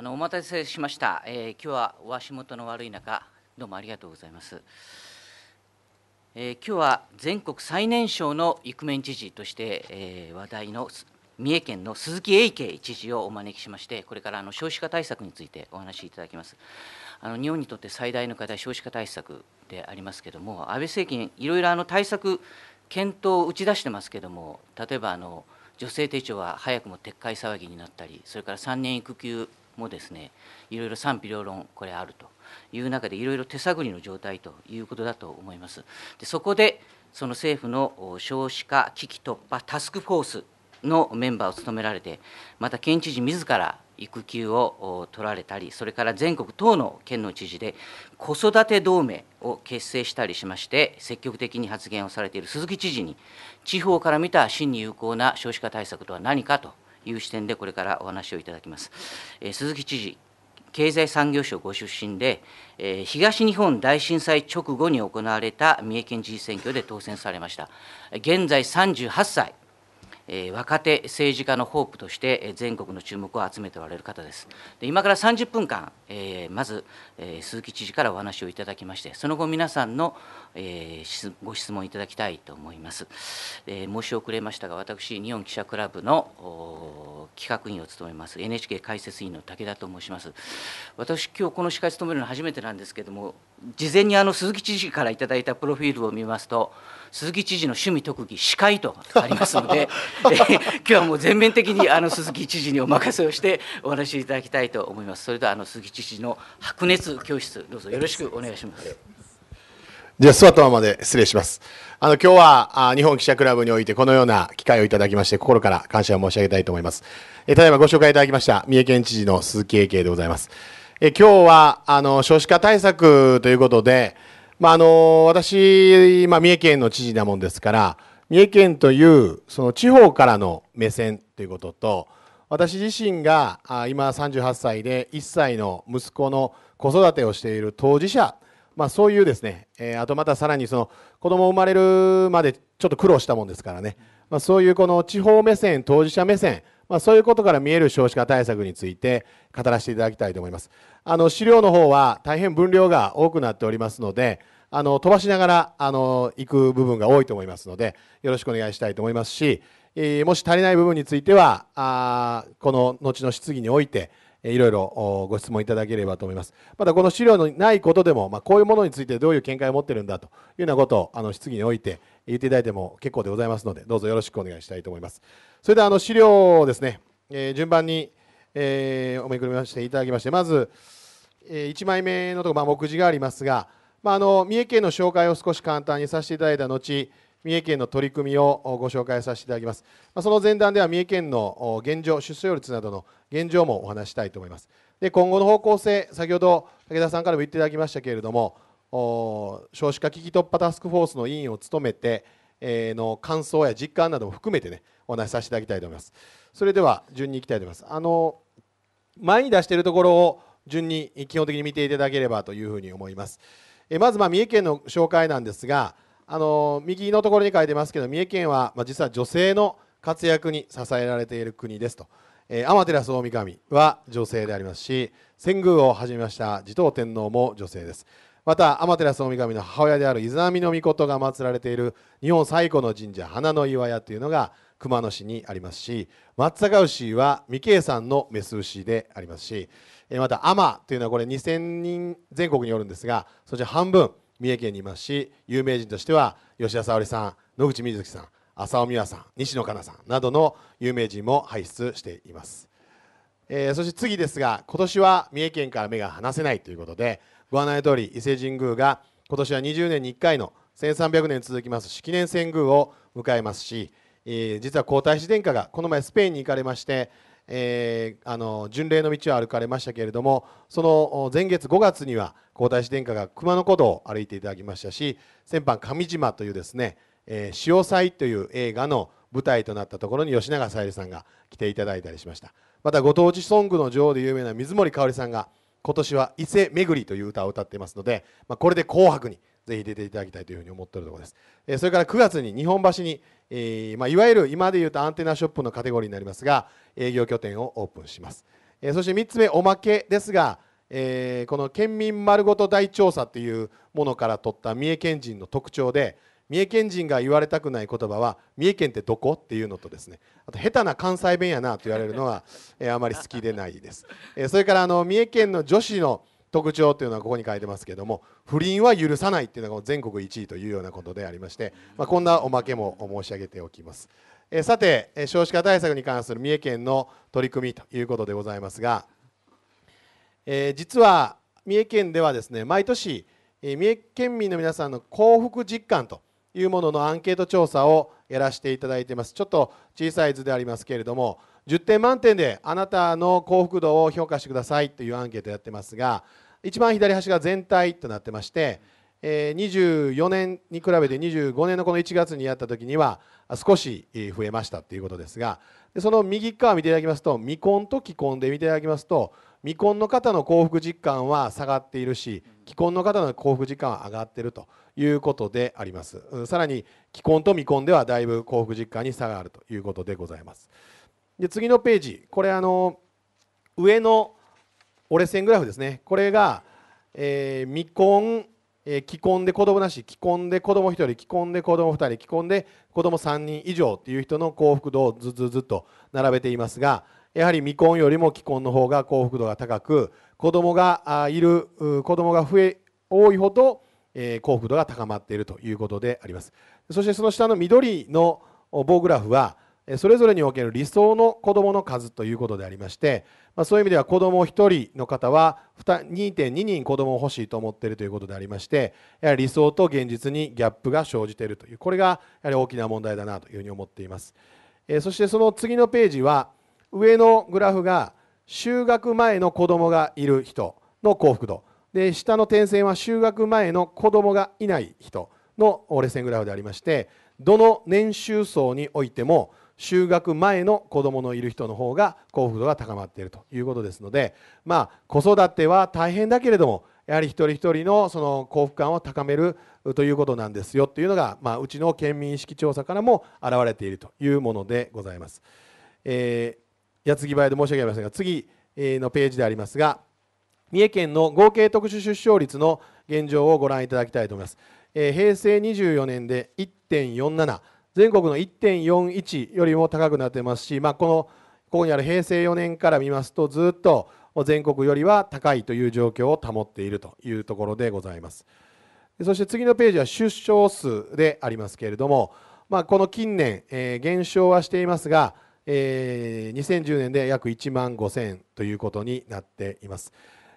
あのお待たせしました、えー、今日はお足元の悪い中、どうもありがとうございます。えー、今日は全国最年少のイクメン知事として、えー、話題の三重県の鈴木英慶知事をお招きしまして、これからあの少子化対策についてお話しいただきます。あの日本にとって最大の課題、少子化対策でありますけれども、安倍政権、いろいろあの対策、検討を打ち出してますけれども、例えばあの女性手帳は早くも撤回騒ぎになったり、それから3年育休もですねいろいろ賛否両論これあるという中でいろいろ手探りの状態ということだと思います。でそこでその政府の少子化危機突破タスクフォースのメンバーを務められてまた県知事自ら育休を取られたりそれから全国等の県の知事で子育て同盟を結成したりしまして積極的に発言をされている鈴木知事に地方から見た真に有効な少子化対策とは何かと。いう視点でこれからお話をいただきます。え鈴木知事経済産業省ご出身で、え東日本大震災直後に行われた三重県知事選挙で当選されました現在38歳え若手政治家のホープとして、え全国の注目を集めておられる方ですで今から30分間、えー、まず、え鈴木知事からお話をいただきましてその後皆さんの、えご質問いただきたいと思います、え申し遅れましたが私日本記者クラブの企画委員を務めます NHK 解説委員の武田と申します私今日この司会を務めるの初めてなんですけども事前にあの鈴木知事からいただいたプロフィールを見ますと鈴木知事の趣味特技司会とありますので 今日はもう全面的にあの鈴木知事にお任せをしてお話しいただきたいと思いますそれではあの鈴木知事の白熱教室どうぞよろしくお願いしますじゃあ、スワットまで失礼します。あの、今日は、日本記者クラブにおいてこのような機会をいただきまして、心から感謝を申し上げたいと思います。えただいまご紹介いただきました、三重県知事の鈴木英慶でございます。え今日は、あの、少子化対策ということで、まあ、あの私、まあ、三重県の知事なもんですから三重県というその地方からの目線ということと私自身が今38歳で1歳の息子の子育てをしている当事者、まあ、そういうですね、あとまたさらにその子供生まれるまでちょっと苦労したもんですからね、まあ、そういうこの地方目線当事者目線まあ、そういうことから見える少子化対策について語らせていただきたいと思います。あの資料の方は大変分量が多くなっておりますので、あの飛ばしながらあの行く部分が多いと思いますのでよろしくお願いしたいと思いますし、えもし足りない部分についてはあこの後の質疑においていろいろご質問いただければと思います。またこの資料のないことでも、まあ、こういうものについてどういう見解を持ってるんだというようなことをあの質疑において言っていただいても結構でございますので、どうぞよろしくお願いしたいと思います。それではあの資料をですね、えー、順番に、えー、おめくりましていただきまして、まず、えー、1枚目のところ、まあ、目次がありますが、まあ、あの三重県の紹介を少し簡単にさせていただいた後三重県の取り組みをご紹介させていただきます、まあ、その前段では三重県の現状出生率などの現状もお話したいと思いますで今後の方向性先ほど武田さんからも言っていただきましたけれども少子化危機突破タスクフォースの委員を務めて、の感想や実感なども含めてねお話しさせていただきたいと思いますそれでは順にいきたいと思いますあの前に出しているところを順に基本的に見ていただければというふうに思います。えまずま三重県の紹介なんですがあの右のところに書いてますけど三重県は、ま実は女性の活躍に支えられている国ですと、えー、天照大神は女性でありますし遷宮をはじめました持統天皇も女性ですまた天照大神の母親である伊豆波の御が祀られている日本最古の神社花の岩屋というのが熊野市にありますし松阪牛は三重山のメス牛でありますしまたアマというのはこれ2000人全国におるんですがそちら半分三重県にいますし有名人としては吉田沙保里さん野口みずきさん浅尾美和さん西野カナさんなどの有名人も輩出しています、えー、そして次ですが今年は三重県から目が離せないということでご案内の通り伊勢神宮が今年は20年に1回の1300年続きます式年遷宮を迎えますし、えー、実は皇太子殿下がこの前スペインに行かれましてえー、あの巡礼の道を歩かれましたけれどもその前月5月には皇太子殿下が熊野古道を歩いていただきましたし先般上島というですね「えー、潮祭」という映画の舞台となったところに吉永小百合さんが来ていただいたりしましたまたご当地ソングの女王で有名な水森かおりさんが今年は「伊勢巡り」という歌を歌っていますので、まあ、これで「紅白」にぜひ出ていただきたいというふうに思っているところです。えそれから9月に日本橋に、えまいわゆる今でいうとアンテナショップのカテゴリーになりますが営業拠点をオープンします。えそして3つ目おまけですが、えこの県民まるごと大調査というものから取った三重県人の特徴で三重県人が言われたくない言葉は三重県ってどこっていうのとですねあと下手な関西弁やなと言われるのは、えあまり好きでないです、えそれからあの三重県の女子の特徴というのはここに書いてますけども不倫は許さないっていうのが全国1位というようなことでありまして、まあ、こんなおまけも申し上げておきますえさて少子化対策に関する三重県の取り組みということでございますが、えー、実は三重県ではですね毎年三重県民の皆さんの幸福実感というもののアンケート調査をやらせていただいてますちょっと小さい図でありますけれども10点満点であなたの幸福度を評価してくださいというアンケートやってますが一番左端が全体となってまして、え24年に比べて25年のこの1月にやった時には少し増えましたということですがその右側見ていただきますと未婚と既婚で見ていただきますと未婚の方の幸福実感は下がっているし既婚の方の幸福実感は上がっているということでありますさらに既婚と未婚ではだいぶ幸福実感に差があるということでございます。で次のページこれあの上の折れ線グラフですねこれが、えー、未婚、え既婚で子供なし既婚で子供1人既婚で子供2人既婚で子供3人以上っていう人の幸福度をずずずっと並べていますがやはり未婚よりも既婚の方が幸福度が高く子供がいる子供が増え多いほど、え幸福度が高まっているということでありますそしてその下の緑の棒グラフはそれぞれにおける理想の子どもの数ということでありまして、まあ、そういう意味では子ども1人の方は2.2人子どもを欲しいと思っているということでありましてやはり理想と現実にギャップが生じているというこれがやはり大きな問題だなというふうに思っています、えそしてその次のページは上のグラフが就学前の子どもがいる人の幸福度で下の点線は就学前の子どもがいない人の折れ線グラフでありましてどの年収層においても就学前の子どものいる人の方が幸福度が高まっているということですので、まあ、子育ては大変だけれどもやはり一人一人のその幸福感を高めるということなんですよというのが、まあ、うちの県民意識調査からも現れているというものでございます。えー、矢継ぎ早で申し訳ありませんが次のページでありますが三重県の合計特殊出生率の現状をご覧いただきたいと思います。えー、平成24年で1.47全国の1.41よりも高くなってますし、まあ、このここにある平成4年から見ますとずっと全国よりは高いという状況を保っているというところでございますそして次のページは出生数でありますけれども、まあ、この近年、えー、減少はしていますが、えー、2010年で約1万5000ということになっています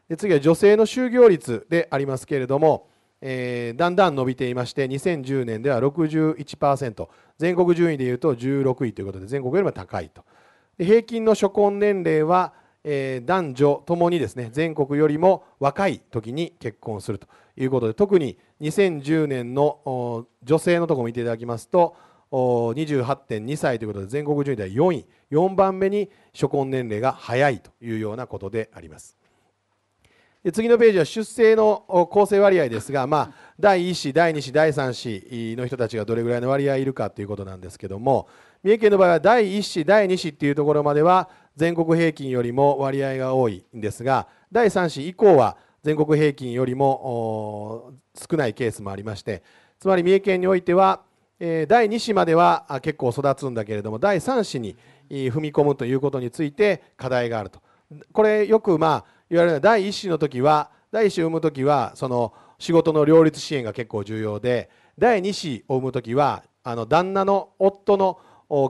で次は女性の就業率でありますけれどもえー、だんだん伸びていまして2010年では61%全国順位でいうと16位ということで全国よりも高いと平均の初婚年齢は、えー、男女ともにですね全国よりも若い時に結婚するということで特に2010年の女性のところを見ていただきますと28.2歳ということで全国順位では4位4番目に初婚年齢が早いというようなことであります。次のページは出生の構成割合ですが、まあ、第1子、第2子、第3子の人たちがどれぐらいの割合いるかということなんですけども三重県の場合は第1子、第2子っていうところまでは全国平均よりも割合が多いんですが第3子以降は全国平均よりも少ないケースもありましてつまり三重県においては第2子までは結構育つんだけれども第3子に踏み込むということについて課題があると。これよくまあ言われる第1子の時は第1子を産む時はその仕事の両立支援が結構重要で第2子を産む時はあの旦那の夫の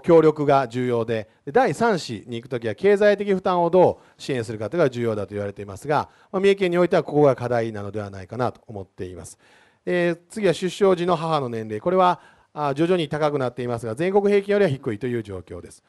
協力が重要で第3子に行く時は経済的負担をどう支援するかというのが重要だと言われていますが、まあ、三重県においてはここが課題なのではないかなと思っています。え次は出生時の母の年齢これは徐々に高くなっていますが全国平均よりは低いという状況です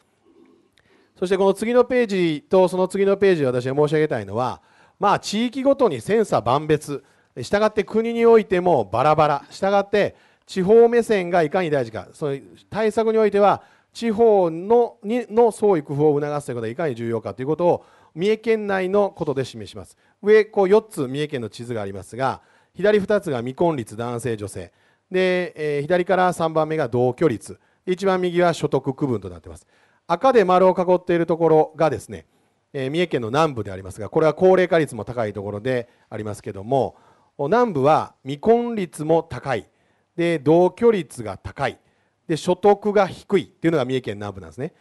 そしてこの次のページとその次のページで私が申し上げたいのは、まあ、地域ごとに千差万別、したがって国においてもバラバラ、したがって地方目線がいかに大事か、その対策においては、地方のにの創意工夫を促すということがいかに重要かということを三重県内のことで示します。上こう4つ三重県の地図がありますが、左2つが未婚率、男性、女性。で、えー、左から3番目が同居率。一番右は所得区分となっています。赤で丸を囲っているところがですね、えー、三重県の南部でありますがこれは高齢化率も高いところでありますけども南部は未婚率も高いで同居率が高いで所得が低いっていうのが三重県南部なんですね。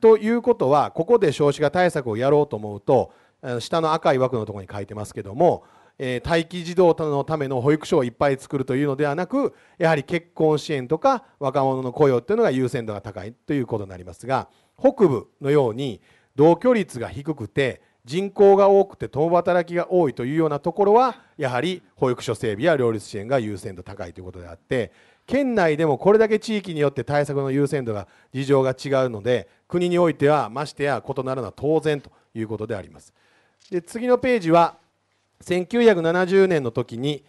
ということはここで少子化対策をやろうと思うと下の赤い枠のところに書いてますけども、えー、待機児童のための保育所をいっぱい作るというのではなくやはり結婚支援とか若者の雇用というのが優先度が高いということになりますが。北部のように同居率が低くて人口が多くて共働きが多いというようなところはやはり保育所整備や両立支援が優先度高いということであって県内でもこれだけ地域によって対策の優先度が事情が違うので国においてはましてや異なるのは当然ということであります。で次のページは1970年の時に、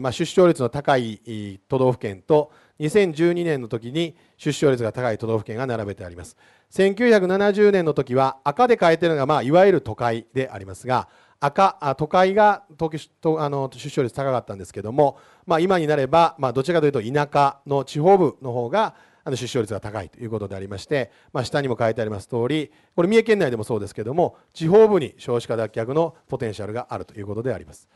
まあ、出生率の高い都道府県と2012年の時に出生率が高い都道府県が並べてあります1970年の時は赤で書いてるのが、まあ、いわゆる都会でありますが赤都会が東京あの出生率高かったんですけども、まあ、今になれば、まあ、どちらかというと田舎の地方部の方があの出生率が高いということでありまして、まあ、下にも書いてあります通りこれ三重県内でもそうですけども地方部に少子化脱却のポテンシャルがあるということであります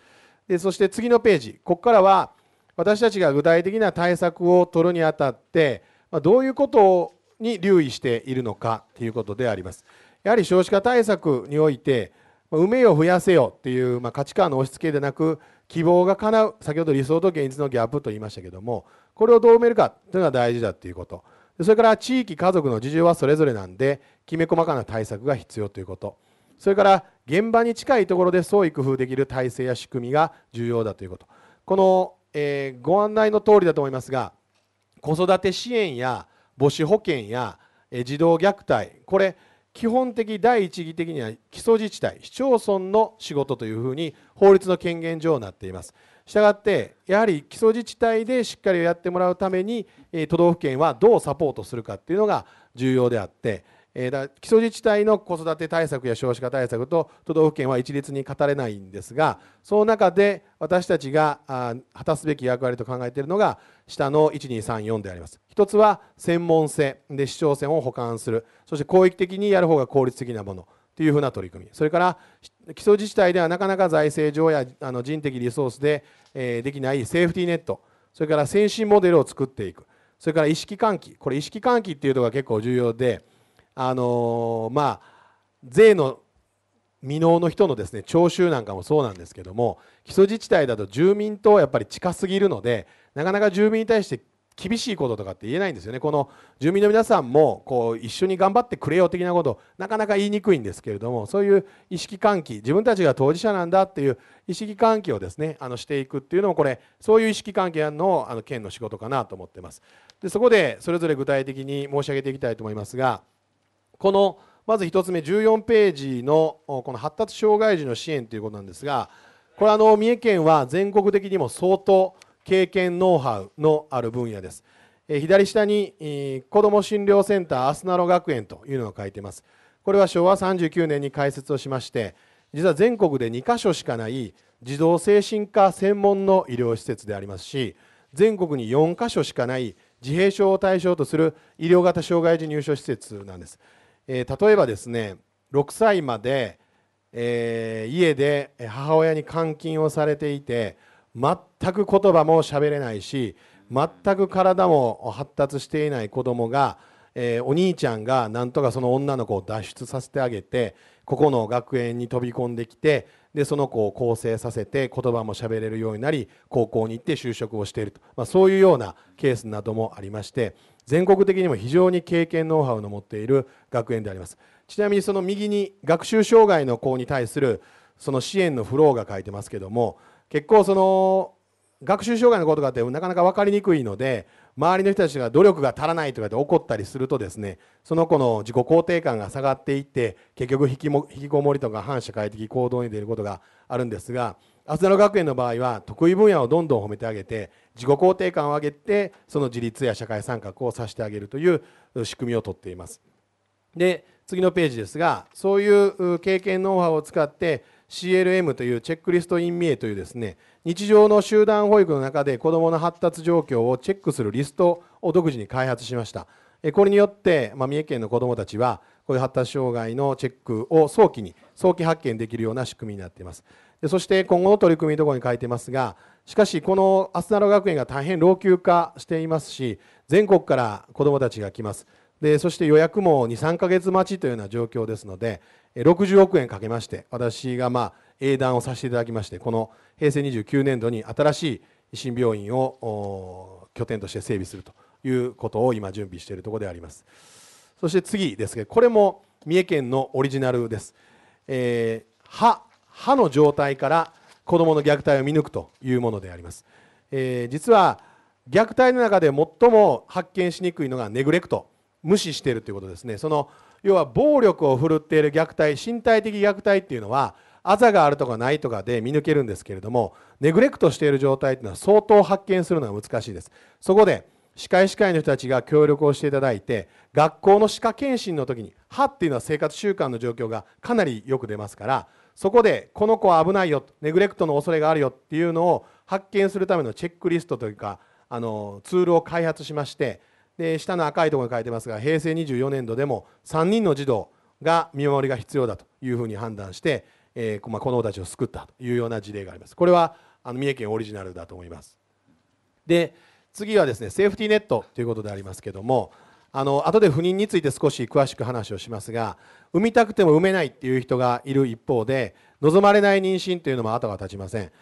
でそして次のページここからは私たちが具体的な対策を取るにあたって、まどういうことに留意しているのかということであります。やはり少子化対策において、埋めよ増やせよっていう、ま価値観の押し付けでなく、希望が叶う、先ほど理想と現実のギャップと言いましたけども、これをどう埋めるかというのが大事だということ。それから地域、家族の事情はそれぞれなんで、きめ細かな対策が必要ということ。それから現場に近いところで創意工夫できる体制や仕組みが重要だということ。このえー、ご案内の通りだと思いますが子育て支援や母子保険や、えー、児童虐待これ基本的第一義的には基礎自治体市町村の仕事というふうに法律の権限上なっています。したがってやはり基礎自治体でしっかりやってもらうために都道府県はどうサポートするかっていうのが重要であってえー、だ基礎自治体の子育て対策や少子化対策と都道府県は一律に語れないんですがその中で私たちがあ果たすべき役割と考えているのが下の1234であります一つは専門性で市長選を補完するそして広域的にやる方が効率的なものというふうな取り組みそれから基礎自治体ではなかなか財政上やあの人的リソースで、えー、できないセーフティーネットそれから先進モデルを作っていくそれから意識喚起これ意識喚起っていうのが結構重要であのまあ、税の未納の人のですね徴収なんかもそうなんですけども基礎自治体だと住民とやっぱり近すぎるのでなかなか住民に対して厳しいこととかって言えないんですよね、この住民の皆さんもこう一緒に頑張ってくれよ的なこと、なかなか言いにくいんですけれども、そういう意識喚起、自分たちが当事者なんだっていう意識喚起をですねあのしていくっていうのも、これ、そういう意識喚起やるのあの県の仕事かなと思ってます。でそこでそれぞれ具体的に申し上げていきたいと思いますがこのまず1つ目14ページのこの発達障害児の支援ということなんですがこれあの三重県は全国的にも相当経験ノウハウのある分野です左下に子ども診療センターアスナロ学園というのが書いてますこれは昭和39年に開設をしまして実は全国で2か所しかない児童精神科専門の医療施設でありますし全国に4か所しかない自閉症を対象とする医療型障害児入所施設なんですえー、例えばですね6歳まで、えー、家で母親に監禁をされていて全く言葉も喋れないし全く体も発達していない子供が、えー、お兄ちゃんがなんとかその女の子を脱出させてあげてここの学園に飛び込んできてでその子を更生させて言葉も喋れるようになり高校に行って就職をしていると、まあ、そういうようなケースなどもありまして全国的にも非常に経験ノウハウの持っている学園でありますちなみにその右に学習障害の子に対するその支援のフローが書いてますけども結構その学習障害のことがあってなかなか分かりにくいので周りの人たちが努力が足らないとかって怒ったりするとですねその子の自己肯定感が下がっていって結局引きも引きこもりとか反社会的行動に出ることがあるんですが早稲学園の場合は得意分野をどんどん褒めてあげて自己肯定感を上げてその自立や社会参画をさせてあげるという仕組みをとっていますで次のページですがそういう経験ノウハウを使って CLM というチェックリストインミエというですね日常の集団保育の中で子どもの発達状況をチェックするリストを独自に開発しましたこれによって、まあ、三重県の子どもたちはこういう発達障害のチェックを早期に早期発見できるような仕組みになっていますそして今後の取り組みのところに書いていますがしかしこのアスナロ学園が大変老朽化していますし全国から子どもたちが来ますでそして予約も23か月待ちというような状況ですので60億円かけまして私がまあ英断をさせていただきましてこの平成29年度に新しい新病院を拠点として整備するということを今準備しているところでありますそして次ですけどこれも三重県のオリジナルです、えー、歯歯の状態から子どもの虐待を見抜くというものであります、えー、実は虐待の中で最も発見しにくいのがネグレクト無視しているということですねその要は暴力を振るっている虐待身体的虐待っていうのはあざがあるとかないとかで見抜けるんですけれどもネグレクトしている状態っていうのは相当発見するのが難しいですそこで歯科医師会の人たちが協力をしていただいて学校の歯科検診の時に歯っていうのは生活習慣の状況がかなりよく出ますからそこでこの子は危ないよネグレクトの恐れがあるよっていうのを発見するためのチェックリストというかあのツールを開発しましてで下の赤いところに書いてますが平成24年度でも3人の児童が見守りが必要だというふうに判断して、えーまあ、子どもたちを救ったというような事例があります。これはあの三重県オリジナルだと思います。で次はですねセーフティーネットということでありますけどもあの後で不妊について少し詳しく話をしますが産みたくても産めないっていう人がいる一方で望まれない妊娠というのも後が立ちません、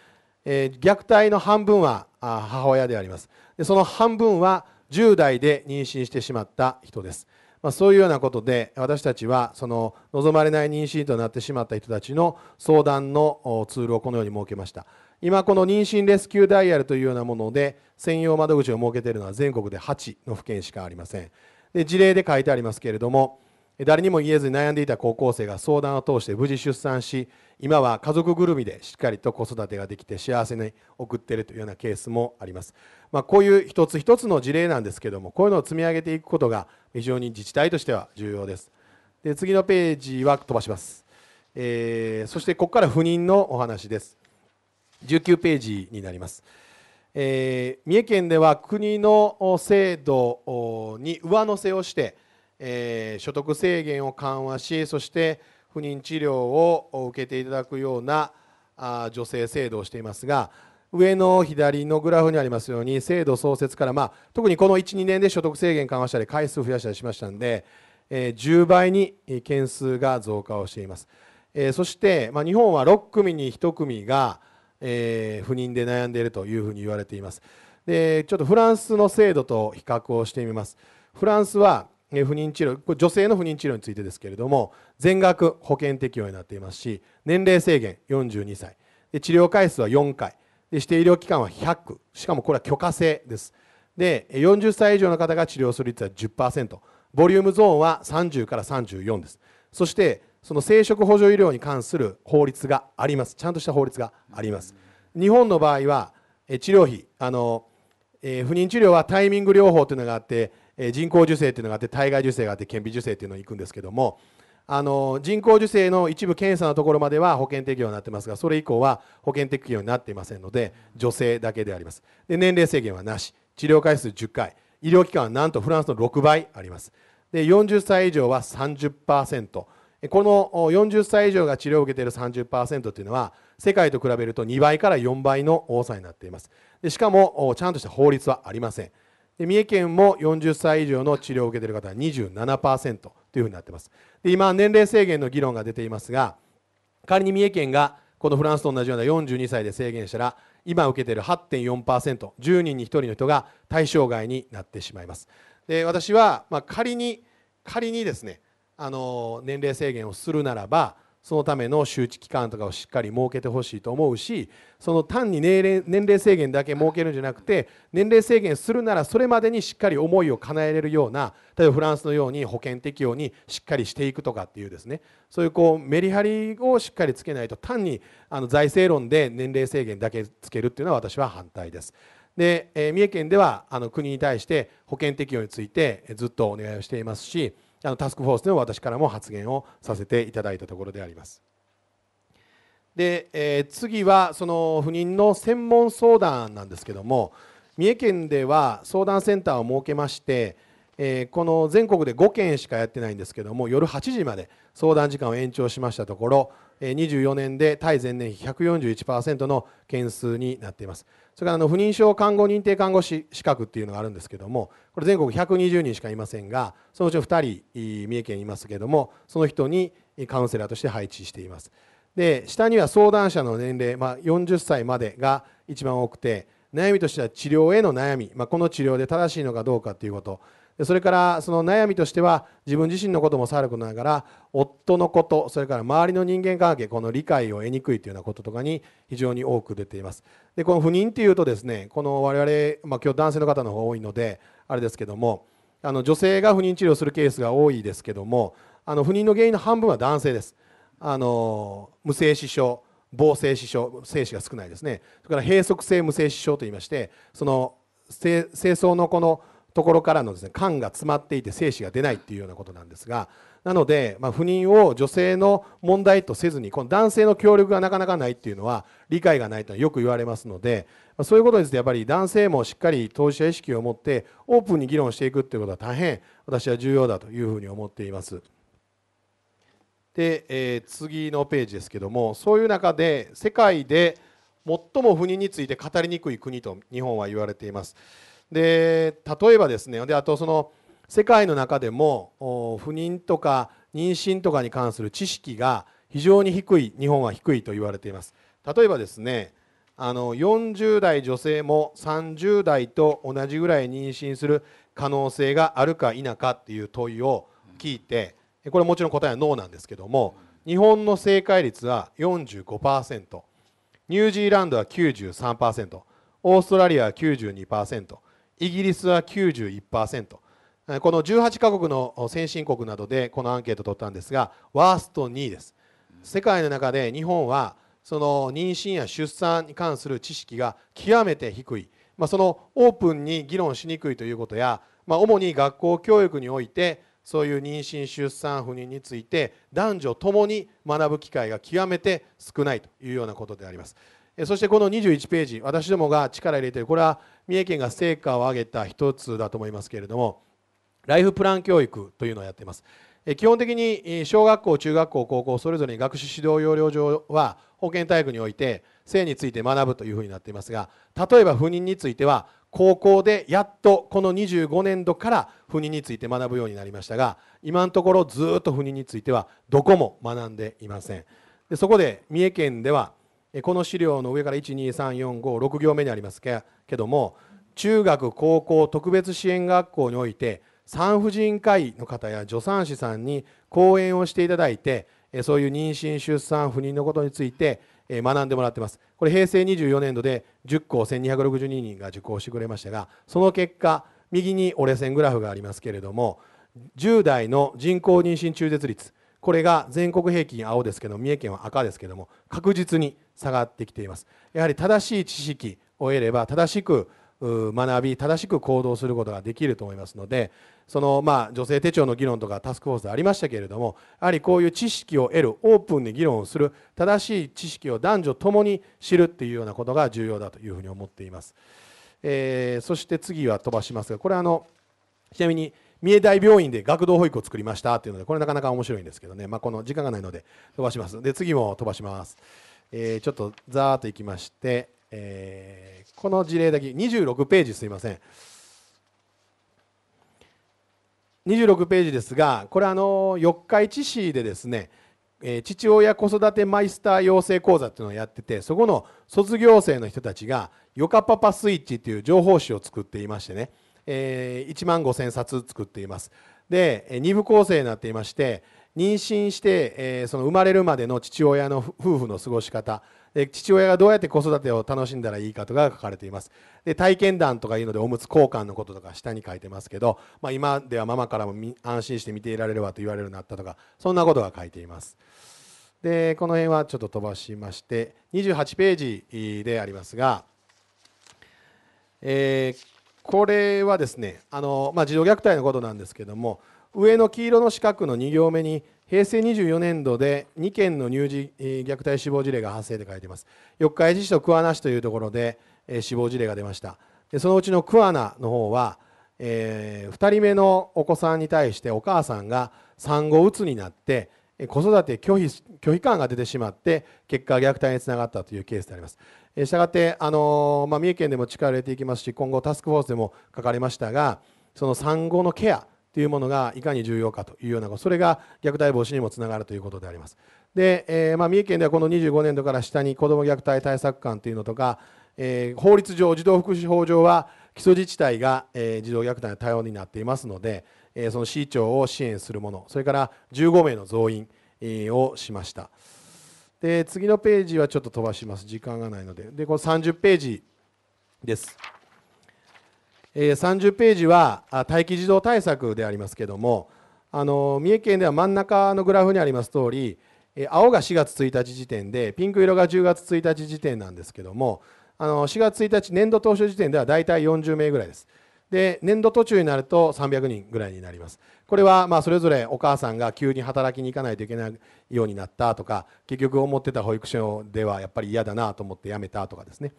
えー、虐待の半分は母親でありますでその半分は10代で妊娠してしまった人です、まあ、そういうようなことで私たちはその望まれない妊娠となってしまった人たちの相談のツールをこのように設けました今この妊娠レスキューダイヤルというようなもので専用窓口を設けているのは全国で8の府県しかありませんで事例で書いてありますけれども誰にも言えずに悩んでいた高校生が相談を通して無事出産し今は家族ぐるみでしっかりと子育てができて幸せに送っているというようなケースもあります、まあ、こういう一つ一つの事例なんですけどもこういうのを積み上げていくことが非常に自治体としては重要ですで次のページは飛ばします、えー、そしてここから不妊のお話です19ページになりますえー、三重県では国の制度に上乗せをして、えー、所得制限を緩和しそして不妊治療を受けていただくようなあ助成制度をしていますが上の左のグラフにありますように制度創設から、まあ、特にこの12年で所得制限緩和したり回数増やしたりしましたんで、えー、10倍に件数が増加をしています、えそして、まあ、日本は6組に1組が、えー、不妊で悩んでいるというふうに言われていますでちょっとフランスの制度と比較をしてみますフランスは不妊治療これ女性の不妊治療についてですけれども全額保険適用になっていますし年齢制限42歳で治療回数は4回で指定医療機関は100しかもこれは許可制ですで40歳以上の方が治療する率は10%ボリュームゾーンは30から34ですそしてその生殖補助医療に関する法律がありますちゃんとした法律があります日本の場合は治療費あの、えー、不妊治療はタイミング療法というのがあって、えー、人工授精というのがあって体外受精があって顕微授精というのに行くんですけどもあの人工授精の一部検査のところまでは保険適用になってますがそれ以降は保険適用になっていませんので女性だけでありますで年齢制限はなし治療回数10回医療機関はなんとフランスの6倍ありますで40歳以上は30%この40歳以上が治療を受けている30%というのは世界と比べると2倍から4倍の多さになっていますでしかもちゃんとした法律はありませんで三重県も40歳以上の治療を受けている方は27%というふうになっていますで今年齢制限の議論が出ていますが仮に三重県がこのフランスと同じような42歳で制限したら今受けている 8.4%10 人に1人の人が対象外になってしまいますで私は、まあ、仮に仮にですねあの年齢制限をするならばそのための周知期間とかをしっかり設けてほしいと思うしその単に年齢年齢制限だけ設けるんじゃなくて年齢制限するならそれまでにしっかり思いを叶えれるような例えばフランスのように保険適用にしっかりしていくとかっていうですねそういうこうメリハリをしっかりつけないと単にあの財政論で年齢制限だけつけるっていうのは私は反対です。で、えー、三重県ではあの国に対して保険適用についてずっとお願いをしていますしあのタスクフォースでも私からも発言をさせていただいたところであります。で、えー、次はその不妊の専門相談なんですけども三重県では相談センターを設けまして、えー、この全国で5件しかやってないんですけども夜8時まで相談時間を延長しましたところ24年で対前年比141%の件数になっていますそれからあの不妊症看護認定看護師資格っていうのがあるんですけどもこれ全国120人しかいませんがそのうち2人三重県にいますけどもその人にカウンセラーとして配置していますで下には相談者の年齢、まあ、40歳までが一番多くて悩みとしては治療への悩み、まあ、この治療で正しいのかどうかということそれからその悩みとしては自分自身のこともさることながら夫のことそれから周りの人間関係この理解を得にくいというようなこととかに非常に多く出ていますでこの不妊っていうとですねこの我々、まあ、今日男性の方の方が多いのであれですけどもあの女性が不妊治療するケースが多いですけどもあの不妊の原因の半分は男性ですあの無精子症暴精子症精子が少ないですねそれから閉塞性無精子症といいましてその精巣のこのところからのですね管が詰まっていて精子が出ないっていうようなことなんですがなので、まあ、不妊を女性の問題とせずにこの男性の協力がなかなかないっていうのは理解がないとよく言われますのでそういうことについてやっぱり男性もしっかり当事者意識を持ってオープンに議論していくっていうことは大変私は重要だというふうに思っています。で、えー、次のページですけどもそういう中で世界で最も不妊について語りにくい国と日本は言われています。で例えばですねであとその世界の中でも不妊とか妊娠とかに関する知識が非常に低い日本は低いと言われています例えばですねあの40代女性も30代と同じぐらい妊娠する可能性があるか否かっていう問いを聞いてこれもちろん答えはノーなんですけども日本の正解率は45%ニュージーランドは93%オーストラリアは92%イギリスは91%この18カ国の先進国などでこのアンケートを取ったんですがワースト2位です世界の中で日本はその妊娠や出産に関する知識が極めて低い、まあ、そのオープンに議論しにくいということや、まあ、主に学校教育においてそういう妊娠出産不妊について男女ともに学ぶ機会が極めて少ないというようなことであります。そしてこの21ページ私どもが力入れているこれは三重県が成果を上げた一つだと思いますけれどもライフプラン教育というのをやっています基本的に小学校中学校高校それぞれに学習指導要領上は保健体育において性について学ぶというふうになっていますが例えば不妊については高校でやっとこの25年度から不妊について学ぶようになりましたが今のところずっと不妊についてはどこも学んでいませんでそこで三重県ではこの資料の上から123456行目にありますけども中学高校特別支援学校において産婦人科医の方や助産師さんに講演をしていただいてそういう妊娠出産不妊のことについて学んでもらってますこれ平成24年度で10校1262人が受講してくれましたがその結果右に折れ線グラフがありますけれども10代の人工妊娠中絶率これが全国平均青ですけど三重県は赤ですけども確実に下がってきていますやはり正しい知識を得れば正しく学び正しく行動することができると思いますのでそのまあ女性手帳の議論とかタスクフォースありましたけれどもやはりこういう知識を得るオープンに議論をする正しい知識を男女ともに知るっていうようなことが重要だというふうに思っています、えー、そして次は飛ばしますがこれあのちなみに三重大病院で学童保育を作りましたっていうのでこれなかなか面白いんですけどね、まあ、この時間がないので飛ばしますで次も飛ばします。えー、ちょっとざーっといきまして、えー、この事例だけ26ページすいません26ページですがこれあの四日市市でですね、えー、父親子育てマイスター養成講座っていうのをやっててそこの卒業生の人たちが「よかパパスイッチ」っていう情報誌を作っていましてね、えー、1万5000冊作っていますで2部構成になっていまして妊娠して、えー、その生まれるまでの父親の夫婦の過ごし方父親がどうやって子育てを楽しんだらいいかとかが書かれていますで体験談とかいうのでおむつ交換のこととか下に書いてますけど、まあ、今ではママからも安心して見ていられるわと言われるようになったとかそんなことが書いていますでこの辺はちょっと飛ばしまして28ページでありますが、えー、これはですねあの、まあ、児童虐待のことなんですけども上の黄色の四角の2行目に平成24年度で2件の乳児虐待死亡事例が発生で書いています四日市市と桑名市というところで死亡事例が出ましたでそのうちの桑名の方は、えー、2人目のお子さんに対してお母さんが産後うつになって子育て拒否拒否感が出てしまって結果虐待につながったというケースでありますしたがって、あのまあ、三重県でも力を入れていきますし今後タスクフォースでも書かれましたがその産後のケアというものがいかに重要かというようなことそれが虐待防止にもつながるということであります。で、えー、まあ、三重県ではこの25年度から下に子ども虐待対策官というのとか、えー、法律上児童福祉法上は基礎自治体が、えー、児童虐待の対応になっていますので、えその市長を支援するものそれから15名の増員、えをしましたで次のページはちょっと飛ばします時間がないのででこの30ページです。え30ページは待機児童対策でありますけどもあの三重県では真ん中のグラフにあります通り青が4月1日時点でピンク色が10月1日時点なんですけどもあの4月1日年度当初時点では大体40名ぐらいですで年度途中になると300人ぐらいになりますこれはまそれぞれお母さんが急に働きに行かないといけないようになったとか結局思ってた保育所ではやっぱり嫌だなと思って辞めたとかですね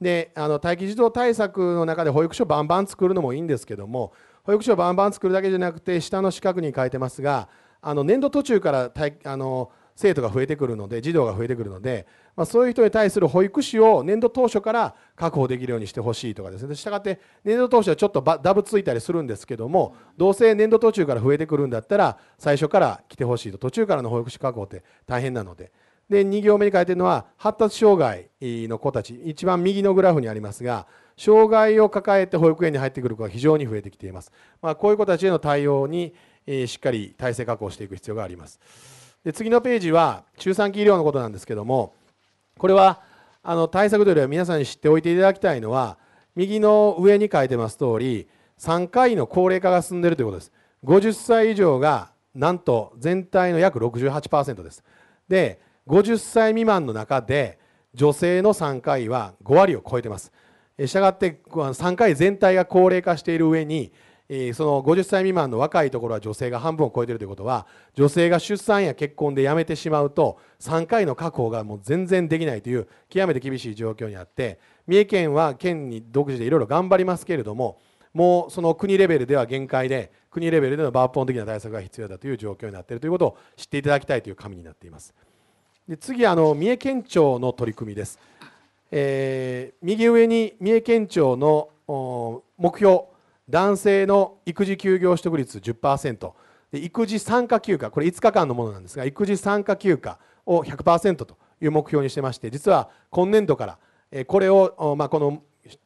であの待機児童対策の中で保育所バンバン作るのもいいんですけども保育所バンバン作るだけじゃなくて下の四角に書いてますがあの年度途中からあの生徒が増えてくるので児童が増えてくるので、まあ、そういう人に対する保育士を年度当初から確保できるようにしてほしいとかですねしたがって年度当初はちょっとダブついたりするんですけどもどうせ年度途中から増えてくるんだったら最初から来てほしいと途中からの保育士確保って大変なのでで2行目に書いてるのは発達障害の子たち一番右のグラフにありますが障害を抱えて保育園に入ってくる子が非常に増えてきています、まあ、こういう子たちへの対応にしっかり体制確保していく必要がありますで次のページは中産期医療のことなんですけどもこれはあの対策というよりは皆さんに知っておいていただきたいのは右の上に書いてます通り3回の高齢化が進んでいるということです50歳以上がなんと全体の約68%ですで50歳未満の中で女性の3回は5割を超えてますしたがって3回全体が高齢化している上にその50歳未満の若いところは女性が半分を超えているということは女性が出産や結婚で辞めてしまうと3回の確保がもう全然できないという極めて厳しい状況にあって三重県は県に独自でいろいろ頑張りますけれどももうその国レベルでは限界で国レベルでの抜本的な対策が必要だという状況になっているということを知っていただきたいという紙になっています。で次あの三重県庁の取り組みです、えー、右上に三重県庁の目標男性の育児休業取得率10%で育児参加休暇これ5日間のものなんですが育児参加休暇を100%という目標にしてまして実は今年度からこれを、まあ、この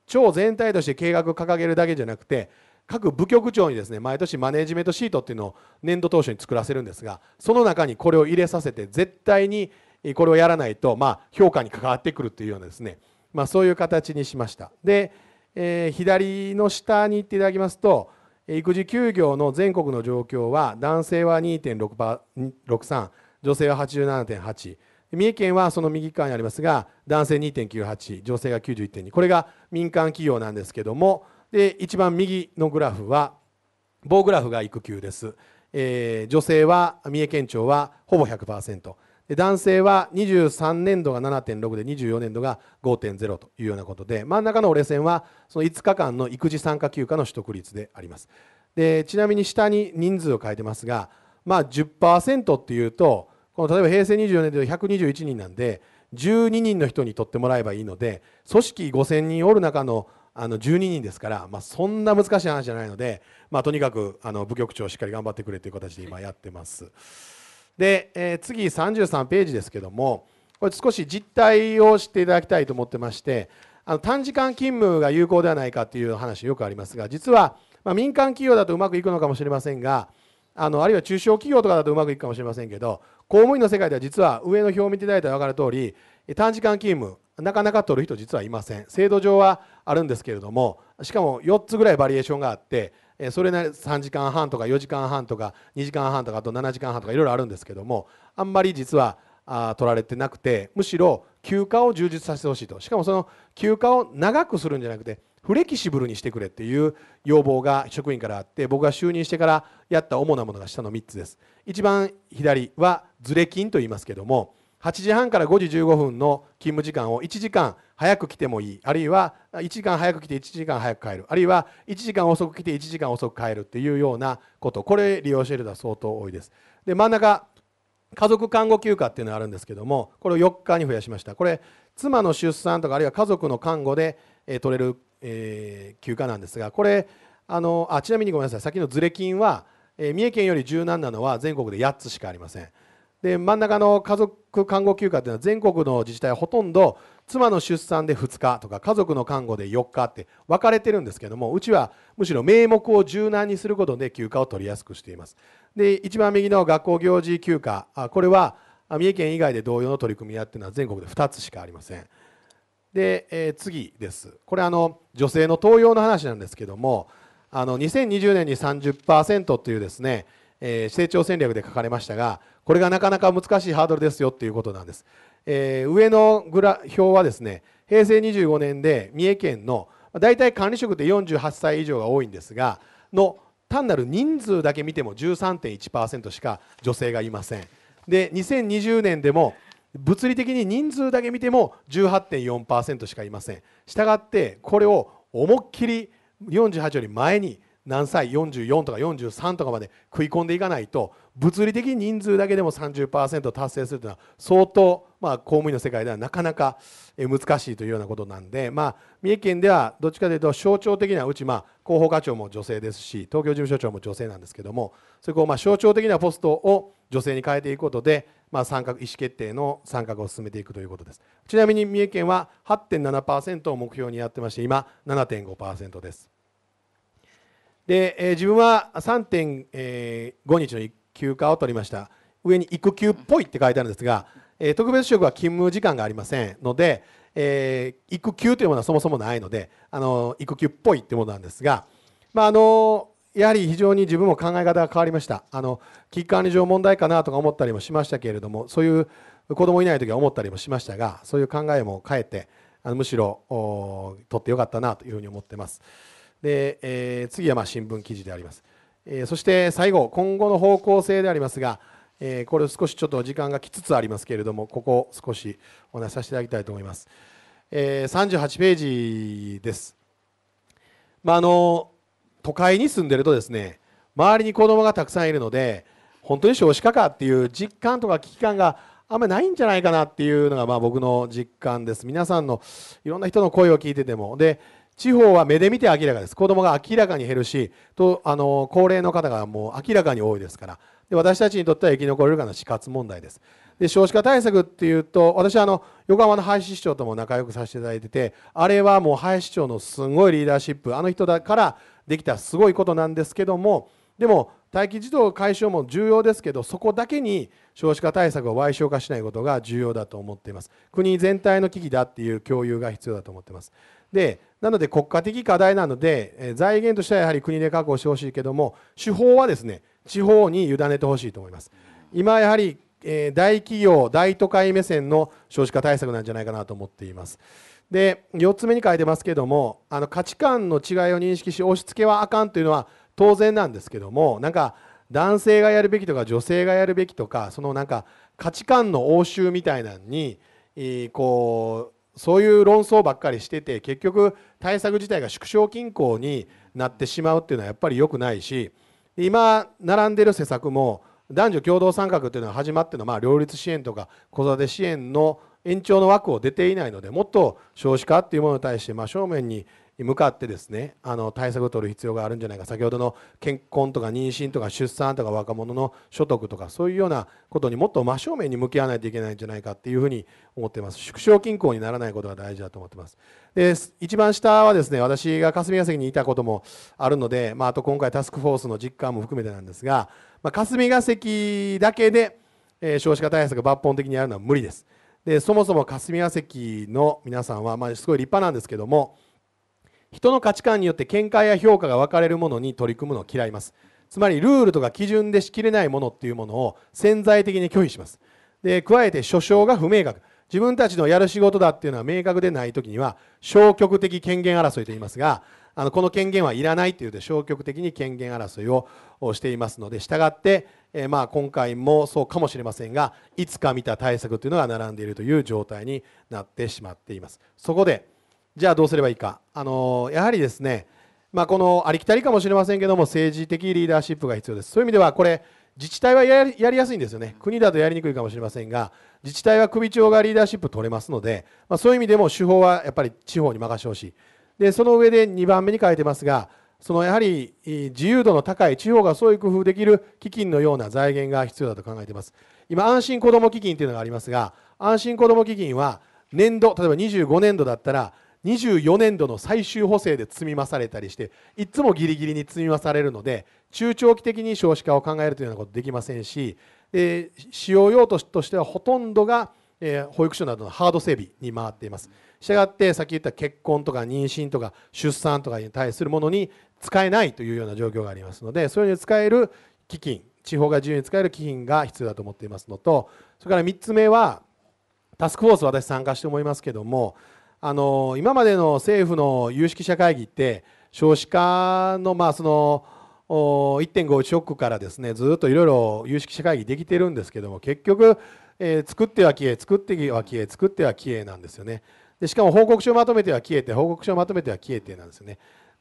町全体として計画を掲げるだけじゃなくて各部局長にですね毎年マネジメントシートっていうのを年度当初に作らせるんですがその中にこれを入れさせて絶対にこれをやらないと、まあ、評価に関わってくるというようなですね、まあ、そういう形にしましたで、えー、左の下に行っていただきますと育児休業の全国の状況は男性は2.63女性は87.8三重県はその右側にありますが男性2.98女性が91.2これが民間企業なんですけどもで一番右のグラフは棒グラフが育休です、えー、女性は三重県庁はほぼ100%男性は23年度が7.6で24年度が5.0というようなことで真ん中の折れ線はその5日間の育児参加休暇の取得率でありますでちなみに下に人数を変えてますが、まあ10、っていうとこの例えば平成24年度121人なんで12人の人に取ってもらえばいいので組織5000人おる中のあの12人ですから、まあ、そんな難しい話じゃないので、まあ、とにかくあの部局長しっかり頑張ってくれという形で今やってます。で、えー、次33ページですけどもこれ少し実態を知っていただきたいと思ってましてあの短時間勤務が有効ではないかという話よくありますが実は、まあ、民間企業だとうまくいくのかもしれませんがあのあるいは中小企業とかだとうまくいくかもしれませんけど公務員の世界では実は上の表を見ていただいたら分かるとおり短時間勤務なかなか取る人実はいません制度上はあるんですけれどもしかも4つぐらいバリエーションがあってえそれなり3時間半とか4時間半とか2時間半とかあと7時間半とかいろいろあるんですけどもあんまり実は取られてなくてむしろ休暇を充実させてほしいとしかもその休暇を長くするんじゃなくてフレキシブルにしてくれっていう要望が職員からあって僕が就任してからやった主なものが下の3つです一番左はズレ金と言いますけども8時半から5時15分の勤務時間を1時間早く来てもいいあるいは1時間早く来て1時間早く帰るあるいは1時間遅く来て1時間遅く帰るというようなことこれ利用しているのは相当多いですで真ん中家族看護休暇っていうのがあるんですけどもこれを4日に増やしましたこれ妻の出産とかあるいは家族の看護で、えー、取れる、えー、休暇なんですがこれあのあちなみにごめんなさい先のズレ金は、えー、三重県より柔軟なのは全国で8つしかありませんで真ん中の家族看護休暇というのは全国の自治体はほとんど妻の出産で2日とか家族の看護で4日って分かれてるんですけどもうちはむしろ名目を柔軟にすることで休暇を取りやすくしていますで一番右の学校行事休暇これは三重県以外で同様の取り組みやっていうのは全国で2つしかありませんで、えー、次ですこれあの女性の登用の話なんですけどもあの2020年に30%というですねえー、成長戦略で書かれましたがこれがなかなか難しいハードルですよということなんです、えー、上のグラ表はですね平成25年で三重県の大体管理職って48歳以上が多いんですがの単なる人数だけ見ても13.1%しか女性がいませんで2020年でも物理的に人数だけ見ても18.4%しかいませんしたがってこれを思いっきり48より前に何歳44とか43とかまで食い込んでいかないと物理的人数だけでも30%達成するというのは相当、まあ、公務員の世界ではなかなか難しいというようなことなんで、まあ、三重県ではどっちかというと象徴的なうち、まあ、広報課長も女性ですし東京事務所長も女性なんですけどもそこをまあ象徴的なポストを女性に変えていくことで、まあ、参画意思決定の参画を進めていくということですちなみに三重県は8.7%を目標にやってまして今7.5%です。で、え自分は3.5日の休暇を取りました上に育休っぽいって書いてあるんですが、え特別職は勤務時間がありませんので、えー、育休というものはそもそもないのであの育休っぽいというものなんですが、まあ、あのやはり非常に自分も考え方が変わりましたあの危機管理上問題かなとか思ったりもしましたけれどもそういう子供いない時は思ったりもしましたがそういう考えも変えてあのむしろ取ってよかったなというふうに思ってます。で、えー、次はま新聞記事であります、えー、そして最後今後の方向性でありますが、えー、これを少しちょっと時間が来つつありますけれどもここ少しお話しさせていただきたいと思います、え38ページです、まあの都会に住んでるとですね周りに子供がたくさんいるので本当に少子化かっていう実感とか危機感があんまりないんじゃないかなっていうのがまあ僕の実感です皆さんのいろんな人の声を聞いててもで地方は目で見て明らかです。子供が明らかに減るし、とあの高齢の方がもう明らかに多いですから。で私たちにとっては生き残れるかの死活問題です。で少子化対策っていうと私はあの横浜の林市長とも仲良くさせていただいててあれはもう林市長のすごいリーダーシップあの人だからできたすごいことなんですけどもでも待機児童解消も重要ですけどそこだけに少子化対策を矮小化しないことが重要だと思っています国全体の危機だっていう共有が必要だと思っていますでなので国家的課題なので、財源としてはやはり国で確保してほしいけども、手法はですね、地方に委ねてほしいと思います。今やはり大企業、大都会目線の少子化対策なんじゃないかなと思っています。で、4つ目に書いてますけども、あの価値観の違いを認識し、押し付けはあかんというのは当然なんですけども、なんか男性がやるべきとか女性がやるべきとか、そのなんか価値観の応酬みたいなのに、こうそういう論争ばっかりしてて結局対策自体が縮小均衡になってしまうっていうのはやっぱり良くないし今並んでる施策も男女共同参画っていうのが始まってのまあ両立支援とか子育て支援の延長の枠を出ていないのでもっと少子化っていうものに対して真正面に向かってですねあの対策を取る必要があるんじゃないか先ほどの結婚とか妊娠とか出産とか若者の所得とかそういうようなことにもっと真正面に向き合わないといけないんじゃないかっていうふうに思ってます縮小均衡にならないことが大事だと思ってますで一番下はですね私が霞が関にいたこともあるので、まあ、あと今回タスクフォースの実感も含めてなんですが、まあ、霞が関だけで、えー、少子化対策抜本的にやるのは無理ですでそもそも霞が関の皆さんは、まあ、すごい立派なんですけども人の価値観によって見解や評価が分かれるものに取り組むのを嫌いますつまりルールとか基準でしきれないものっていうものを潜在的に拒否しますで加えて所掌が不明確自分たちのやる仕事だっていうのは明確でない時には消極的権限争いと言いますがあのこの権限はいらないというで消極的に権限争いをしていますのでしたがって、えまあ、今回もそうかもしれませんがいつか見た対策というのが並んでいるという状態になってしまっています。そこでじゃあどうすればいいか、あのやはりですね、まあ、このありきたりかもしれませんけども、政治的リーダーシップが必要です。そういう意味では、これ、自治体はやりやすいんですよね、国だとやりにくいかもしれませんが、自治体は首長がリーダーシップ取れますので、まあ、そういう意味でも手法はやっぱり地方に任せてほしい。でその上で2番目に書いてますが、そのやはり自由度の高い地方がそういう工夫できる基金のような財源が必要だと考えています。今、安心子ども基金というのがありますが、安心子ども基金は年度、例えば25年度だったら、24年度の最終補正で積み増されたりしていつもギリギリに積み増されるので中長期的に少子化を考えるというようなことできませんし、え使用用途としてはほとんどが、え保育所などのハード整備に回っています。したがってさっき言った結婚とか妊娠とか出産とかに対するものに使えないというような状況がありますのでそれに使える基金地方が自由に使える基金が必要だと思っていますのとそれから3つ目はタスクフォース私参加して思いますけどもあの今までの政府の有識者会議って少子化の,、まあその1.5 1ョからですねずっといろいろ有識者会議できてるんですけども結局、えー、作っては消え作っては消え作っては消えなんですよねでしかも報告書をまとめては消えて報告書をまとめては消えてなんですよね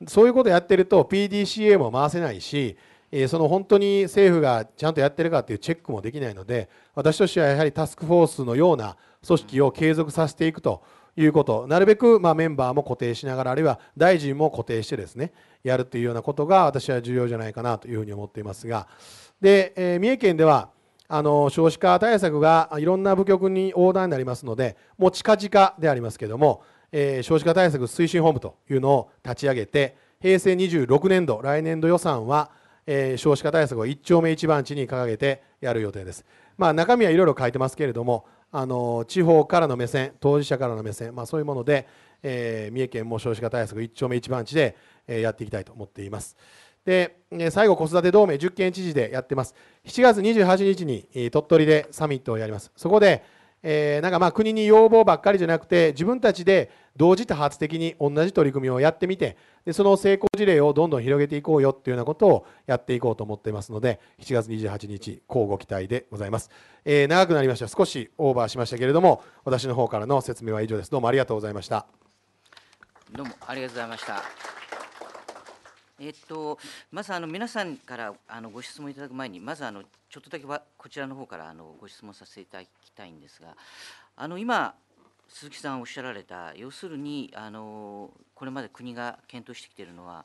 そういうことやってると PDCA も回せないし、えー、その本当に政府がちゃんとやってるかっていうチェックもできないので私としてはやはりタスクフォースのような組織を継続させていくと。いうこと、なるべくまメンバーも固定しながら、あるいは大臣も固定してですね、やるというようなことが私は重要じゃないかなというふうに思っていますが、で、えー、三重県では、あの少子化対策がいろんな部局に横断になりますので、もう近々でありますけれども、えー、少子化対策推進本部というのを立ち上げて、平成26年度、来年度予算は、えー、少子化対策を1丁目1番地に掲げてやる予定です。まあ、中身はいろいろ書いてますけれども、あの地方からの目線当事者からの目線、まあ、そういうもので、えー、三重県も少子化対策一丁目一番地で、えー、やっていきたいと思っていますで最後子育て同盟10県知事でやってます7月28日に鳥取でサミットをやりますそこでえー、なんかまあ国に要望ばっかりじゃなくて自分たちで同時多発的に同じ取り組みをやってみてでその成功事例をどんどん広げていこうよっていうようなことをやっていこうと思っていますので7月28日交互期待でございます、えー、長くなりました少しオーバーしましたけれども私の方からの説明は以上ですどうもありがとうございましたどうもありがとうございましたえっとまずあの皆さんからあのご質問いただく前にまずあのちょっとだけこちらの方からあのご質問させていただきたいんですが、あの今、鈴木さんおっしゃられた、要するにあのこれまで国が検討してきているのは、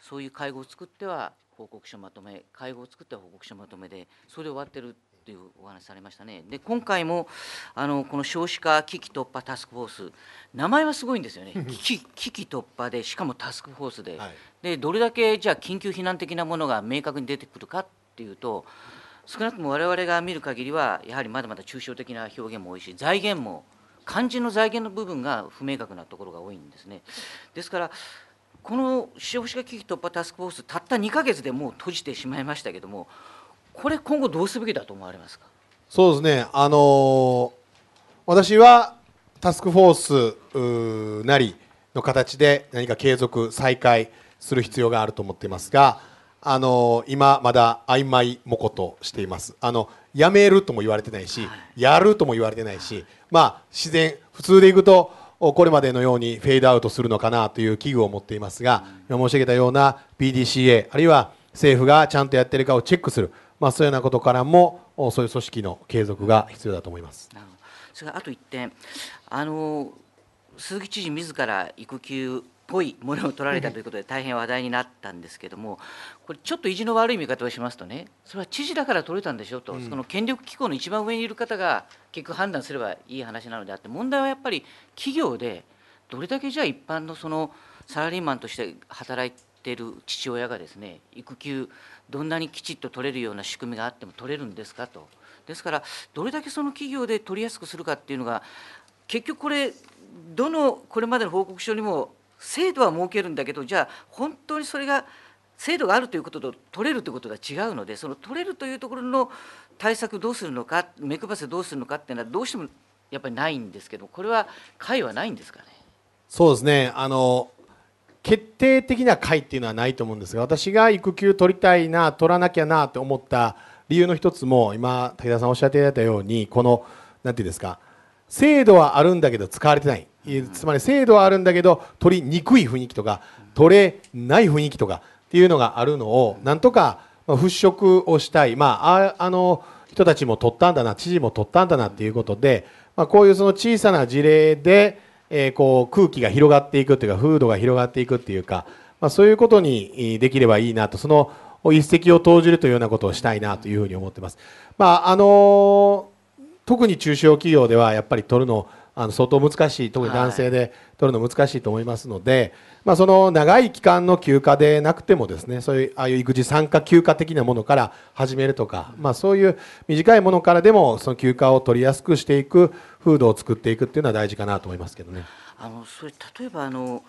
そういう会合を作っては報告書まとめ、会合を作っては報告書まとめで、それで終わってるというお話されましたね。で今回もあのこの少子化危機突破タスクフォース名前はすごいんですよね危機突破でしかもタスクフォースではい、でどれだけじゃあ緊急避難的なものが明確に出てくるかっていうと少なくとも我々が見る限りはやはりまだまだ抽象的な表現も多いし財源も肝心の財源の部分が不明確なところが多いんですね。ですからこの資本主危機突破タスクフォースたった2か月でもう閉じてしまいましたけれどもこれ今後どうすべきだと思われますかそうですねあの私はタスクフォースなりの形で何か継続再開する必要があると思っていますが。あの今まだ曖昧もことしていますあのやめるとも言われてないしやるとも言われてないしまあ自然普通でいくとこれまでのようにフェードアウトするのかなという危惧を持っていますが今申し上げたような PDCA あるいは政府がちゃんとやってるかをチェックする、まあ、そういうようなことからもそういう組織の継続が必要だと思います。それあと1点あの鈴木知事自ら育休ぽいものを取られたということで大変話題になったんですけどもこれちょっと意地の悪い見方をしますとねそれは知事だから取れたんでしょと、うとその権力機構の一番上にいる方が結局判断すればいい話なのであって問題はやっぱり企業でどれだけじゃあ一般のそのサラリーマンとして働いてる父親がですね育休どんなにきちっと取れるような仕組みがあっても取れるんですかと。ですからどれだけその企業で取りやすくするかっていうのが結局これどのこれまでの報告書にも制度は設けるんだけどじゃあ本当にそれが制度があるということと取れるということが違うのでその取れるというところの対策どうするのか目配せどうするのかっていうのはどうしてもやっぱりないんですけどこれは会はないんですかね。そうですねあの決定的な会っていうのはないと思うんですが私が育休取りたいな取らなきゃなと思った理由の一つも今武田さんおっしゃっていただいたようにこの何て言うんですか制度はあるんだけど使われてないつまり制度はあるんだけど取りにくい雰囲気とか取れない雰囲気とかっていうのがあるのをなんとか払拭をしたい、まあ、あの人たちも取ったんだな知事も取ったんだなっていうことで、まあ、こういうその小さな事例で、えー、こう空気が広がっていくというか風土が広がっていくっていうか、まあ、そういうことにできればいいなとその一石を投じるというようなことをしたいなというふうに思ってます。まああの特に中小企業ではやっぱり取るのあの相当難しい特に男性で取るの難しいと思いますので、はい、まあ、その長い期間の休暇でなくてもですねそういうああいう育児参加休暇的なものから始めるとか、まあ、そういう短いものからでもその休暇を取りやすくしていく風土を作っていくっていうのは大事かなと思いますけどね。あのそれ例えばあの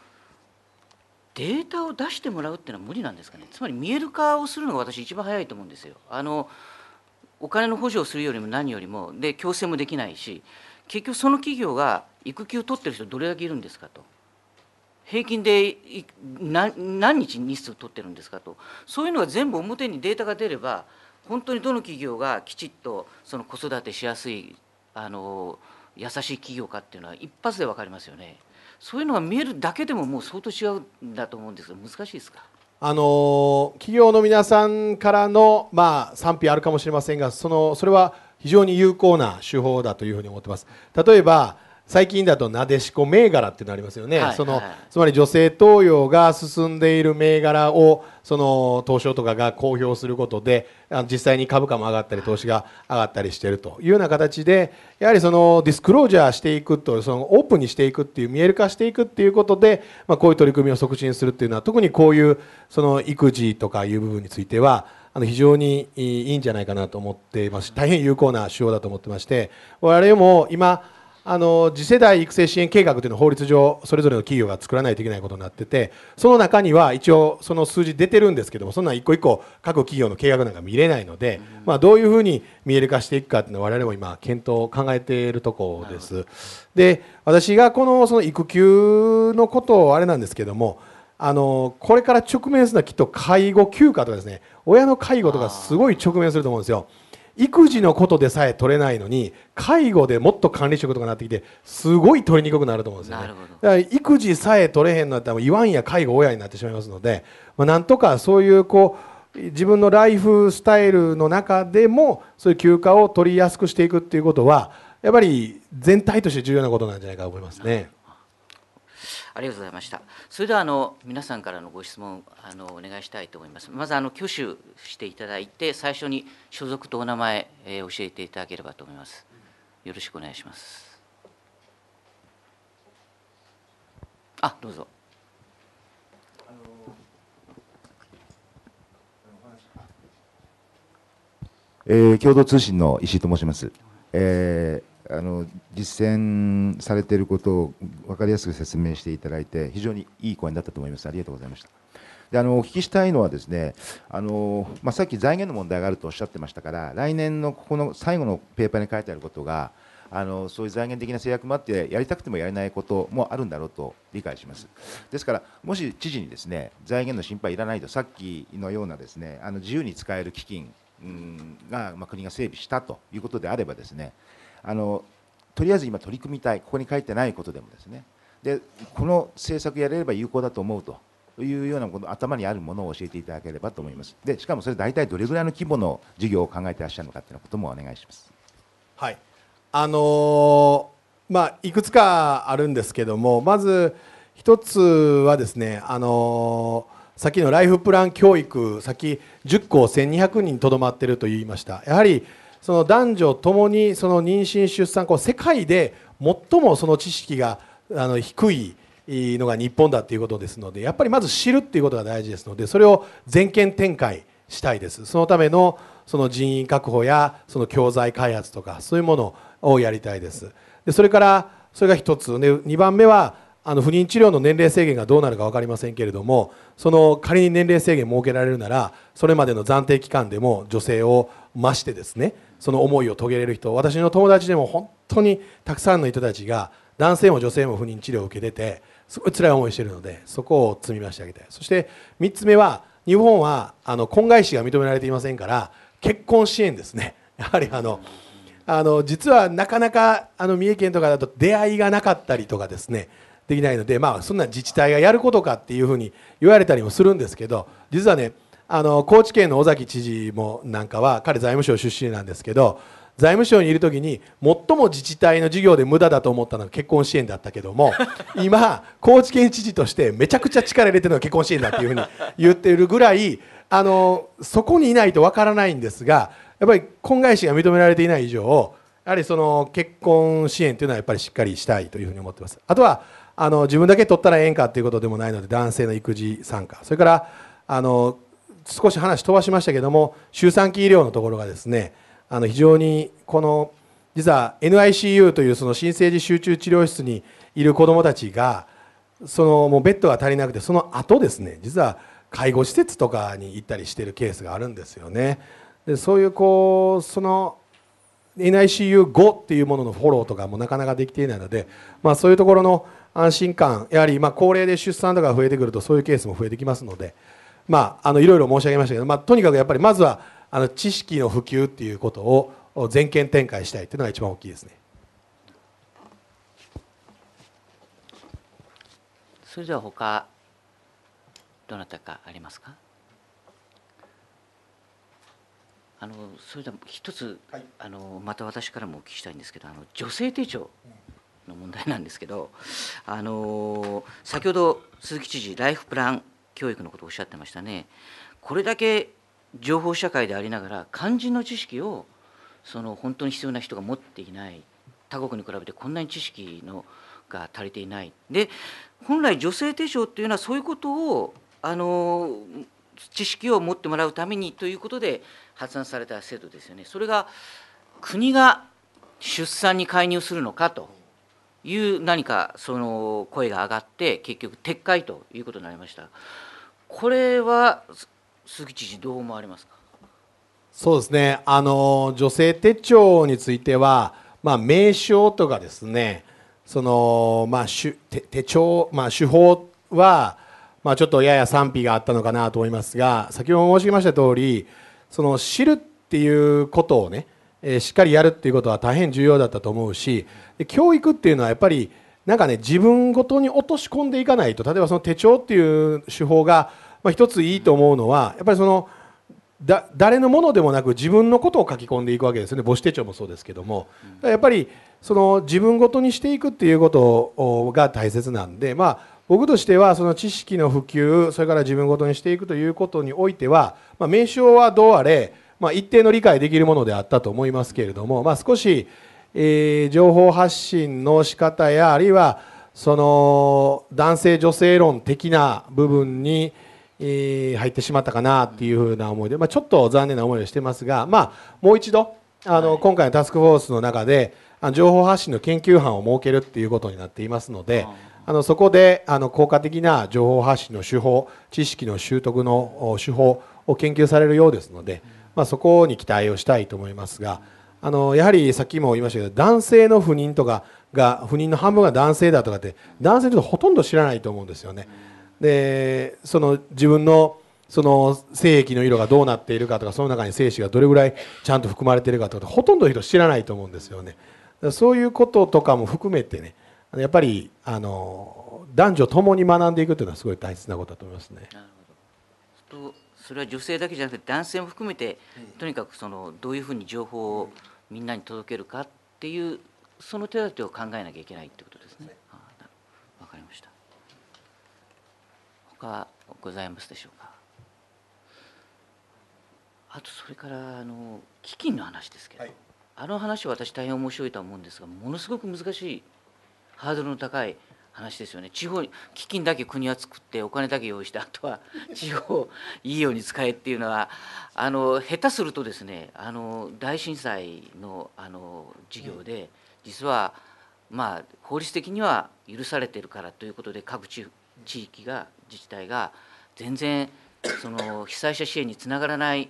データを出してもらうっていうのは無理なんですかねつまり見える化をするのが私一番早いと思うんですよ。あのお金の補助をするよりも何よりもで強制もできないし結局その企業が育休取ってる人どれだけいるんですかと平均で何日日数取ってるんですかとそういうのが全部表にデータが出れば本当にどの企業がきちっとその子育てしやすいあの優しい企業かっていうのは一発で分かりますよね。そういうのが見えるだけでももう相当違うんだと思うんですが難しいですかあの企業の皆さんからの、まあ、賛否あるかもしれませんがそのそれは非常に有効な手法だというふうに思ってます例えば最近だとなでしこ銘柄っていうのありますよね、はい、そのつまり女性登用が進んでいる銘柄をその東証とかが公表することで実際に株価も上がったり投資が上がったりしているというような形でやはりそのディスクロージャーしていくとそのオープンにしていくっていう見える化していくっていうことで、まあ、こういう取り組みを促進するっていうのは特にこういうその育児とかいう部分についてはあの非常にいいんじゃないかなと思っていますし大変有効な手法だと思ってまして我々も今あの次世代育成支援計画というのは法律上それぞれの企業が作らないといけないことになっててその中には一応その数字出てるんですけどもそんなん一個一個各企業の契約なんか見れないので、まあ、どういうふうに見える化していくかっていうのは我々も今検討を考えているところです。で私がこのその育休のことをあれなんですけどもあのこれから直面するのはきっと介護休暇とかですね親の介護とかすごい直面すると思うんですよ育児のことでさえ取れないのに介護でもっと管理職とかなってきてすごい取りにくくなると思うんですよねだから育児さえ取れへんのだったら言わんや介護親になってしまいますので、まあ、なんとかそういうこう自分のライフスタイルの中でもそういう休暇を取りやすくしていくっていうことはやっぱり全体として重要なことなんじゃないかと思いますね。ありがとうございました。それではあの皆さんからのご質問あのお願いしたいと思います。まずあの挙手していただいて最初に所属とお名前、えー、教えていただければと思います。よろしくお願いします。あどうぞ。えー、共同通信の石井と申します。えーあの実践されていることを分かりやすく説明していただいて非常にいい講演だったと思います。ありがとうございました。であのお聞きしたいのはですねあの、まあ、さっき財源の問題があるとおっしゃってましたから来年のここの最後のペーパーに書いてあることがあのそういう財源的な制約もあってやりたくてもやれないこともあるんだろうと理解しますですからもし知事にですね財源の心配いらないとさっきのようなですねあの自由に使える基金が、まあ、国が整備したということであればですねあのとりあえず今取り組みたいここに書いてないことでもですねでこの政策やれれば有効だと思うというようなこの頭にあるものを教えていただければと思いますでしかもそれ大体どれぐらいの規模の事業を考えていらっしゃるのかということもお願いします。はいあのー、まあ、いくつかあるんですけどもまず1つはですね、あのー、さっきのライフプラン教育さっき10校1200人とどまっていると言いました。やはりその男女ともにその妊娠出産こう世界で最もその知識があの低いのが日本だっていうことですのでやっぱりまず知るっていうことが大事ですのでそれを全権展開したいですそのためのその人員確保やその教材開発とかそういうものをやりたいですでそれからそれが1つで2番目はあの不妊治療の年齢制限がどうなるか分かりませんけれどもその仮に年齢制限設けられるならそれまでの暫定期間でも女性を増してですねその思いを遂げれる人私の友達でも本当にたくさんの人たちが男性も女性も不妊治療を受けててすごい辛い思いしてるのでそこを積み増してあげてそして3つ目は日本はあの婚外子が認められていませんから結婚支援ですねやはりあの。あの実はなかなかあの三重県とかだと出会いがなかったりとかですねできないので、まあ、そんな自治体がやることかっていうふうに言われたりもするんですけど実はねあの高知県の尾崎知事もなんかは彼財務省出身なんですけど財務省にいる時に最も自治体の事業で無駄だと思ったのが結婚支援だったけども 今高知県知事としてめちゃくちゃ力入れてるのが結婚支援だっていうふうに言っているぐらいあのそこにいないとわからないんですがやっぱり婚外子が認められていない以上やはりその結婚支援というのはやっぱりしっかりしたいというふうに思ってます。あとはあの自分だけ取ったらええんかということでもないので男性の育児参加それからあの少し話飛ばしましたけれども周産期医療のところがですねあの非常にこの実は NICU というその新生児集中治療室にいる子どもたちがそのもうベッドが足りなくてその後ですね実は介護施設とかに行ったりしているケースがあるんですよね。でそういうこうその NICU5 っていうもののフォローとかもなかなかできていないので、まあ、そういうところの安心感、やはりま高齢で出産とか増えてくるとそういうケースも増えてきますので、まあ、あのいろいろ申し上げましたけど、まあ、とにかくやっぱりまずはあの知識の普及っていうことを全県展開したいというのが一番大きいですね。それでは他どなたかありますかあのそれでは一つ、はい、あのまた私からもお聞きしたいんですけどあの女性手帳。うんの問題なんですけど、あの先ほど鈴木知事、ライフプラン教育のことをおっしゃってましたね、これだけ情報社会でありながら、肝心の知識をその本当に必要な人が持っていない、他国に比べてこんなに知識のが足りていない、で本来、女性手帳というのは、そういうことを、あの知識を持ってもらうためにということで発案された制度ですよね。それが国が出産に介入するのかという何かその声が上がって結局撤回ということになりましたこれは鈴木知事どう思われますかそうですねあの女性手帳については、まあ、名称とかですねその、まあ、手手帳、まあ、手法は、まあ、ちょっとやや賛否があったのかなと思いますが先ほど申し上げました通りそり知るっていうことをねえしっかりやるっていうことは大変重要だったと思うし教育っていうのはやっぱりなんかね自分ごとに落とし込んでいかないと例えばその手帳っていう手法が、まあ、一ついいと思うのはやっぱりそのだ誰のものでもなく自分のことを書き込んでいくわけですよね母子手帳もそうですけども、やっぱりその自分ごとにしていくっていうことが大切なんでまあ僕としてはその知識の普及それから自分ごとにしていくということにおいては、まあ、名称はどうあれまあ、一定の理解できるものであったと思いますけれども、まあ、少し、えー、情報発信の仕方やあるいはその男性女性論的な部分に、えー、入ってしまったかなっていうふうな思いで、まあ、ちょっと残念な思いをしてますが、まあ、もう一度あの、はい、今回のタスクフォースの中で情報発信の研究班を設けるっていうことになっていますので。あのそこであの効果的な情報発信の手法知識の習得の手法を研究されるようですので、うんまあ、そこに期待をしたいと思いますがあのやはりさっきも言いましたけど男性の不妊とかが不妊の半分が男性だとかって男性の人ほとんど知らないと思うんですよね。でその自分のその精液の色がどうなっているかとかその中に精子がどれぐらいちゃんと含まれているかとかほとんどの人知らないと思うんですよね。そういうこととかも含めてねやっぱりあの男女ともに学んでいくというのはすごい大切なことだと思いますね。なるほどそれは女性だけじゃなくて男性も含めてとにかくそのどういうふうに情報をみんなに届けるかっていうその手立てを考えなきゃいけないってことですね。わ、あ、かりました。他ございますでしょうか。あとそれからあの基金の話ですけど、はい、あの話は私大変面白いとは思うんですがものすごく難しいハードルの高い話ですよね地方に基金だけ国は作ってお金だけ用意してあとは地方いいように使えっていうのはあの下手するとですねあの大震災のあの事業で実はまあ法律的には許されてるからということで各地地域が自治体が全然その被災者支援につながらない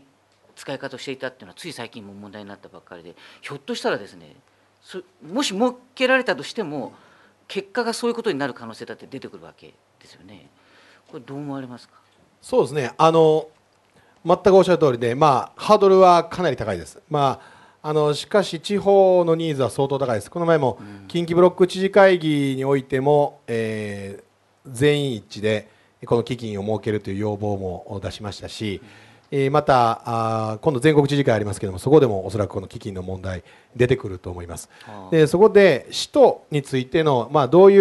使い方をしていたっていうのはつい最近も問題になったばっかりでひょっとしたらですねもし設けられたとしても、うん結果がそういうことになる可能性だって出てくるわけですよね。これどう思われますかそうですねあの全くおっしゃる通りで、まあ、ハードルはかなり高いです。まああのしかし、地方のニーズは相当高いです、この前も近畿ブロック知事会議においても、えー、全員一致でこの基金を設けるという要望も出しましたし、うんまた今度全国知事会ありますけれどもそこでもおそらくこの基金の問題出てくると思いますでそこで使途についての、まあ、どうい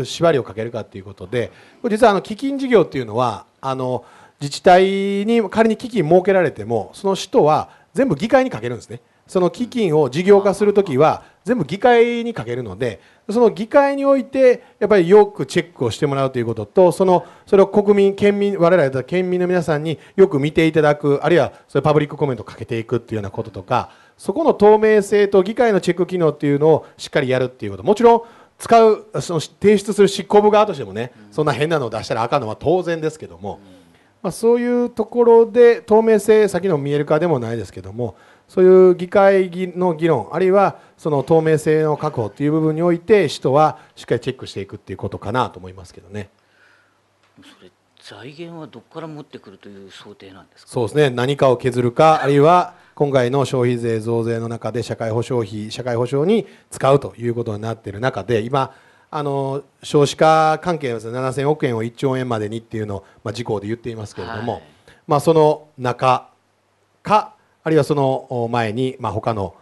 う縛りをかけるかということで実はあの基金事業というのはあの自治体に仮に基金設けられてもその使途は全部議会にかけるんですね。その基金を事業化するときは全部議会にかけるのでその議会においてやっぱりよくチェックをしてもらうということとそのそれを国民県民我々と県民の皆さんによく見ていただくあるいはそれパブリックコメントをかけていくっていうようなこととかそこの透明性と議会のチェック機能っていうのをしっかりやるっていうこともちろん使うその提出する執行部側としてもねそんな変なのを出したらあかんのは当然ですけども、まあ、そういうところで透明性先の見える化でもないですけどもそういう議会の議論あるいはその透明性の確保という部分において使途はしっかりチェックしていくっていうことかなと思いますけどね。それ財源はどこから持ってくるという想定なんですかそうですね何かを削るかあるいは今回の消費税増税の中で社会保障費社会保障に使うということになっている中で今あの少子化関係ですね7000億円を1兆円までにっていうのを、まあ、事項で言っていますけれども、はい、まあ、その中かあるいはその前に、まあ、他の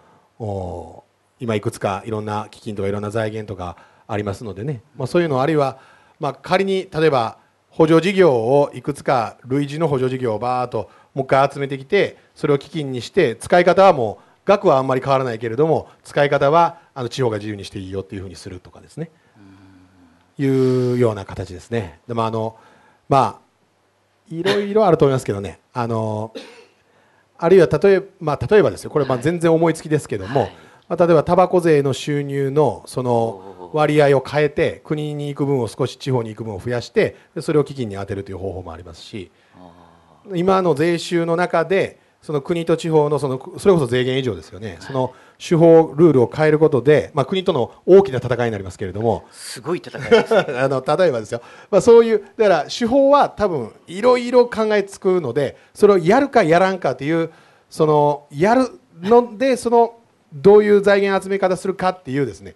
今いくつかいろんな基金とかいろんな財源とかありますのでね、まあ、そういうのあるいは、まあ、仮に例えば補助事業をいくつか類似の補助事業をバーっともう一回集めてきてそれを基金にして使い方はもう額はあんまり変わらないけれども使い方はあの地方が自由にしていいよっていうふうにするとかですねいうような形ですねでもあのまあいろいろあると思いますけどねあのあるいは例え,、まあ、例えばですよこれま全然思いつきですけども、ま例えばタバコ税の収入のその割合を変えて国に行く分を少し地方に行く分を増やしてそれを基金に充てるという方法もありますし今の税収の中でその国と地方のそのそれこそ税源以上ですよね、はい、その手法、ルールを変えることで、まあ、国との大きな戦いになりますけれども、すごい戦いです、ね、あの例えばですよ、まあ、そういう、だから手法は多分いろいろ考えつくので、それをやるかやらんかという、そのやるので、そのどういう財源集め方するかっていうですね。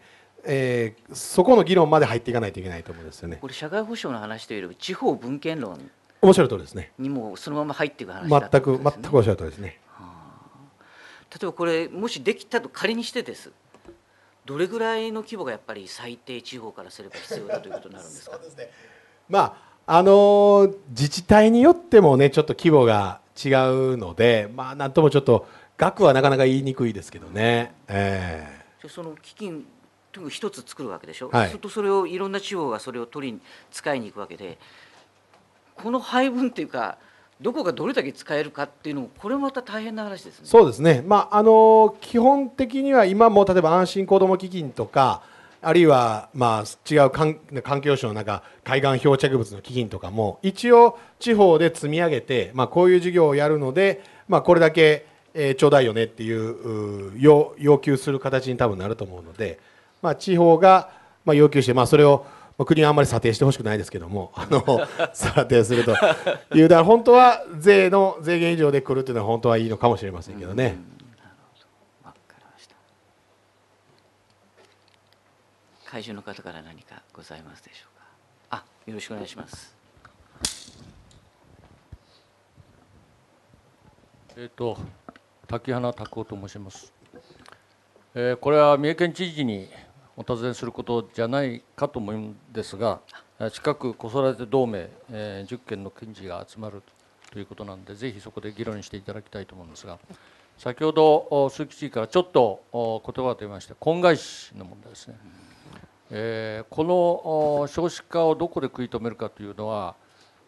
えー、そこの議論まで入っていかないといけないと思うんですよね。これ社会保障の話というより地方分権論おっしゃる通りですねにもそのまま入っていく話だ、ね、全く全くおっしゃる通りですね、はあ、例えばこれもしできたと仮にしてですどれぐらいの規模がやっぱり最低地方からすれば必要だということになるんですかね、まああの自治体によってもねちょっと規模が違うのでまあなんともちょっと額はなかなか言いにくいですけどね、えー、その基金一つ作るわけでしょ、はい、それとそれをいろんな地方がそれを取り使いに行くわけでこの配分っていうかどこがどれだけ使えるかっていうのもこれまた大変な話ですね。そうですね、まあ、あの基本的には今も例えば安心子ども基金とかあるいはまあ違う環境省の中海岸漂着物の基金とかも一応地方で積み上げて、まあ、こういう事業をやるので、まあ、これだけ、えー、ちょうだいよねっていう要求する形に多分なると思うので、まあ、地方が、まあ、要求して、まあ、それをまあ、国はあんまり査定してほしくないですけども、あの査定するという、だから本当は税の税源以上で来るというのは本当はいいのかもしれませんけどね。ど会場の方から何かございますでしょうか。あ、よろしくお願いします。えっ、ー、と、滝花拓夫と申します。えー、これは三重県知事にお尋ねすることじゃないかと思うんですが近く子育て同盟、えー、10件の県事が集まるということなんでぜひそこで議論していただきたいと思うんですが先ほど鈴木知事からちょっと言葉が出ました婚外子の問題ですね、えー、この少子化をどこで食い止めるかというのは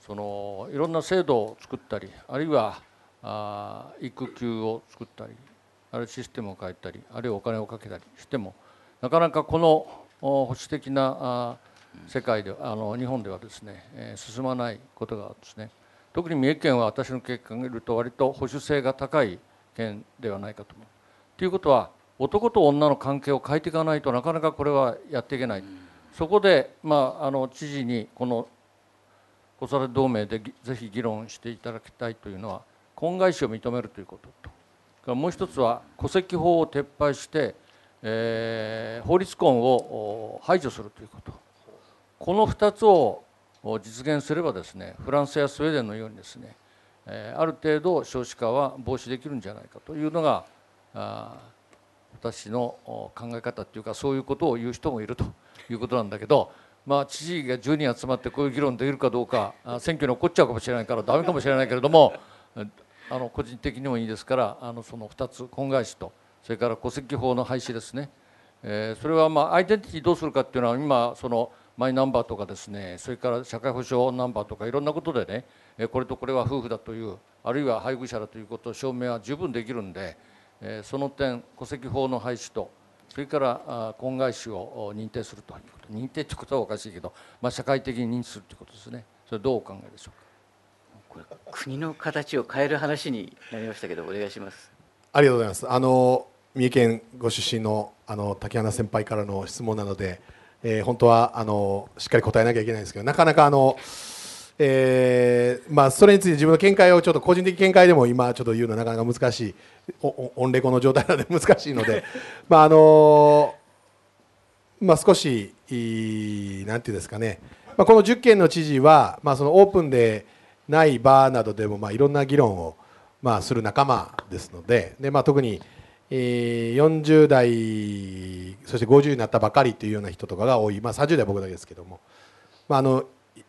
そのいろんな制度を作ったりあるいはあ育休を作ったりあるいはシステムを変えたりあるいはお金をかけたりしてもなかなかこの保守的な世界であの日本ではですね進まないことがですね特に三重県は私の経験を見ると割と保守性が高い県ではないかと思う。ということは男と女の関係を変えていかないとなかなかこれはやっていけない、そこで、まあ、あの知事にこの子育て同盟でぜひ議論していただきたいというのは婚外子を認めるということともう一つは戸籍法を撤廃してえー、法律婚を排除するということこの2つを実現すればですねフランスやスウェーデンのようにですねある程度少子化は防止できるんじゃないかというのが私の考え方っていうかそういうことを言う人もいるということなんだけどまあ知事が10人集まってこういう議論できるかどうか選挙に起こっちゃうかもしれないからだめかもしれないけれどもあの個人的にもいいですからあのその2つ婚外子と。それから戸籍法の廃止ですね、えー、それはまあアイデンティティどうするかっていうのは今そのマイナンバーとかですねそれから社会保障ナンバーとかいろんなことでね、えこれとこれは夫婦だというあるいは配偶者だということを証明は十分できるんで、えー、その点戸籍法の廃止とそれから婚外子を認定するということ認定ということはおかしいけど、まあ、社会的に認知するということですねそれどうお考えでしょうかこれ国の形を変える話になりましたけどお願いしますありがとうございますあの三重県ご出身のあの竹花先輩からの質問なので、えー、本当はあのしっかり答えなきゃいけないんですけどなかなかあの、えーまあ、それについて自分の見解をちょっと個人的見解でも今ちょっと言うのはなかなか難しいオンレコの状態なので 難しいのでまああの、まあ、少しいなんていうんですかね、まあ、この10県の知事は、まあ、そのオープンでないバーなどでも、まあ、いろんな議論を、まあ、する仲間ですのでで、まあ、特に。40代そして50になったばかりというような人とかが多い、まあ、30代僕だけですけども、まあ、あの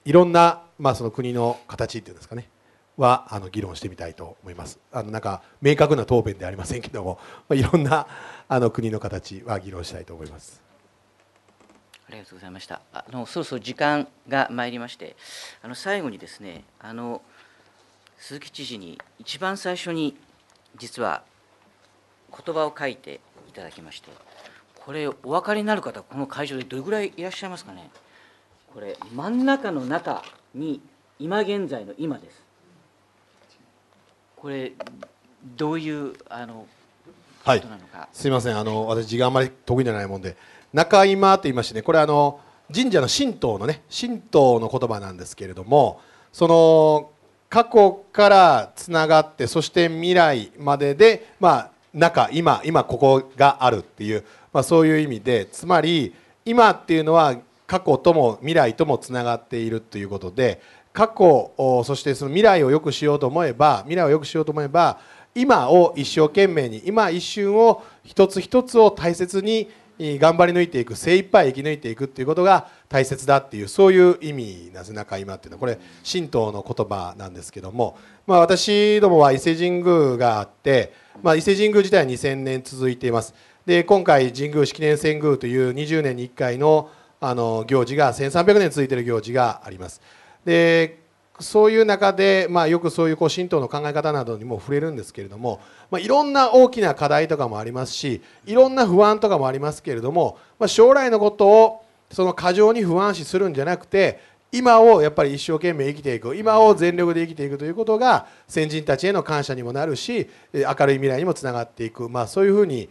いろんな、まあ、その国の形っていうんですかねはあの議論してみたいと思います。あのなんか明確な答弁ではありませんけども、まあ、いろんなあの国の形は議論したいと思います。ありがとうございました。あのそろそろ時間が参りまして、あの最後にですね、あの鈴木知事に一番最初に実は言葉を書いていただきましてこれお分かりになる方この会場でどれぐらいいらっしゃいますかねこれ真ん中の中に今現在の今ですこれどういうあのはい、すみませんあの私字があんまり得意じゃないもんで中今と言いましてねこれあの神社の神道のね神道の言葉なんですけれどもその過去からつながってそして未来までで、まあ、中今今ここがあるっていう、まあ、そういう意味でつまり今っていうのは過去とも未来ともつながっているということで過去そしてその未来を良くしようと思えば未来を良くしようと思えば今を一生懸命に今一瞬を一つ一つを大切に頑張り抜いていく精一杯生き抜いていくっていうことが大切だっていうそういう意味なぜなか今っていうのはこれ神道の言葉なんですけどもまあ、私どもは伊勢神宮があって、まあ、伊勢神宮自体は2000年続いていますで今回神宮式年遷宮という20年に1回のあの行事が1300年続いている行事がありますでそういう中で、まあ、よくそういうこう神道の考え方などにも触れるんですけれども、まあ、いろんな大きな課題とかもありますしいろんな不安とかもありますけれども、まあ、将来のことをその過剰に不安視するんじゃなくて今をやっぱり一生懸命生きていく今を全力で生きていくということが先人たちへの感謝にもなるし明るい未来にもつながっていく、まあ、そういうふうに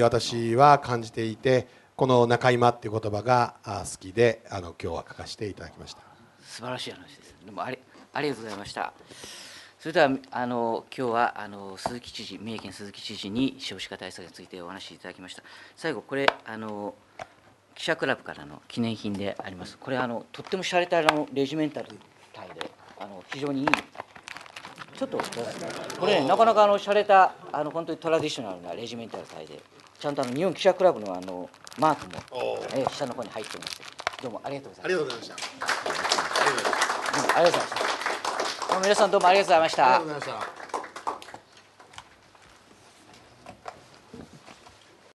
私は感じていてこの「中今」っていう言葉が好きであの今日は書かせていただきました素晴らしい話ですでもありありがとうございましたそれではあの今日はあの鈴木知事三重県鈴木知事に少子化対策についてお話しいただきました最後これあの記者クラブからの記念品であります。これあのとっても洒落たあのレジメンタル体であの非常にいい。ちょっとこれ、ね、なかなかあの洒落たあの本当にトラディショナルなレジメンタル体でちゃんとあの日本記者クラブのあのマークもえ下の方に入ってます。どうもありがとうございました。ありがとうございました。ありがとうございました。皆さんどうもありがとうございました。ありがとうございました。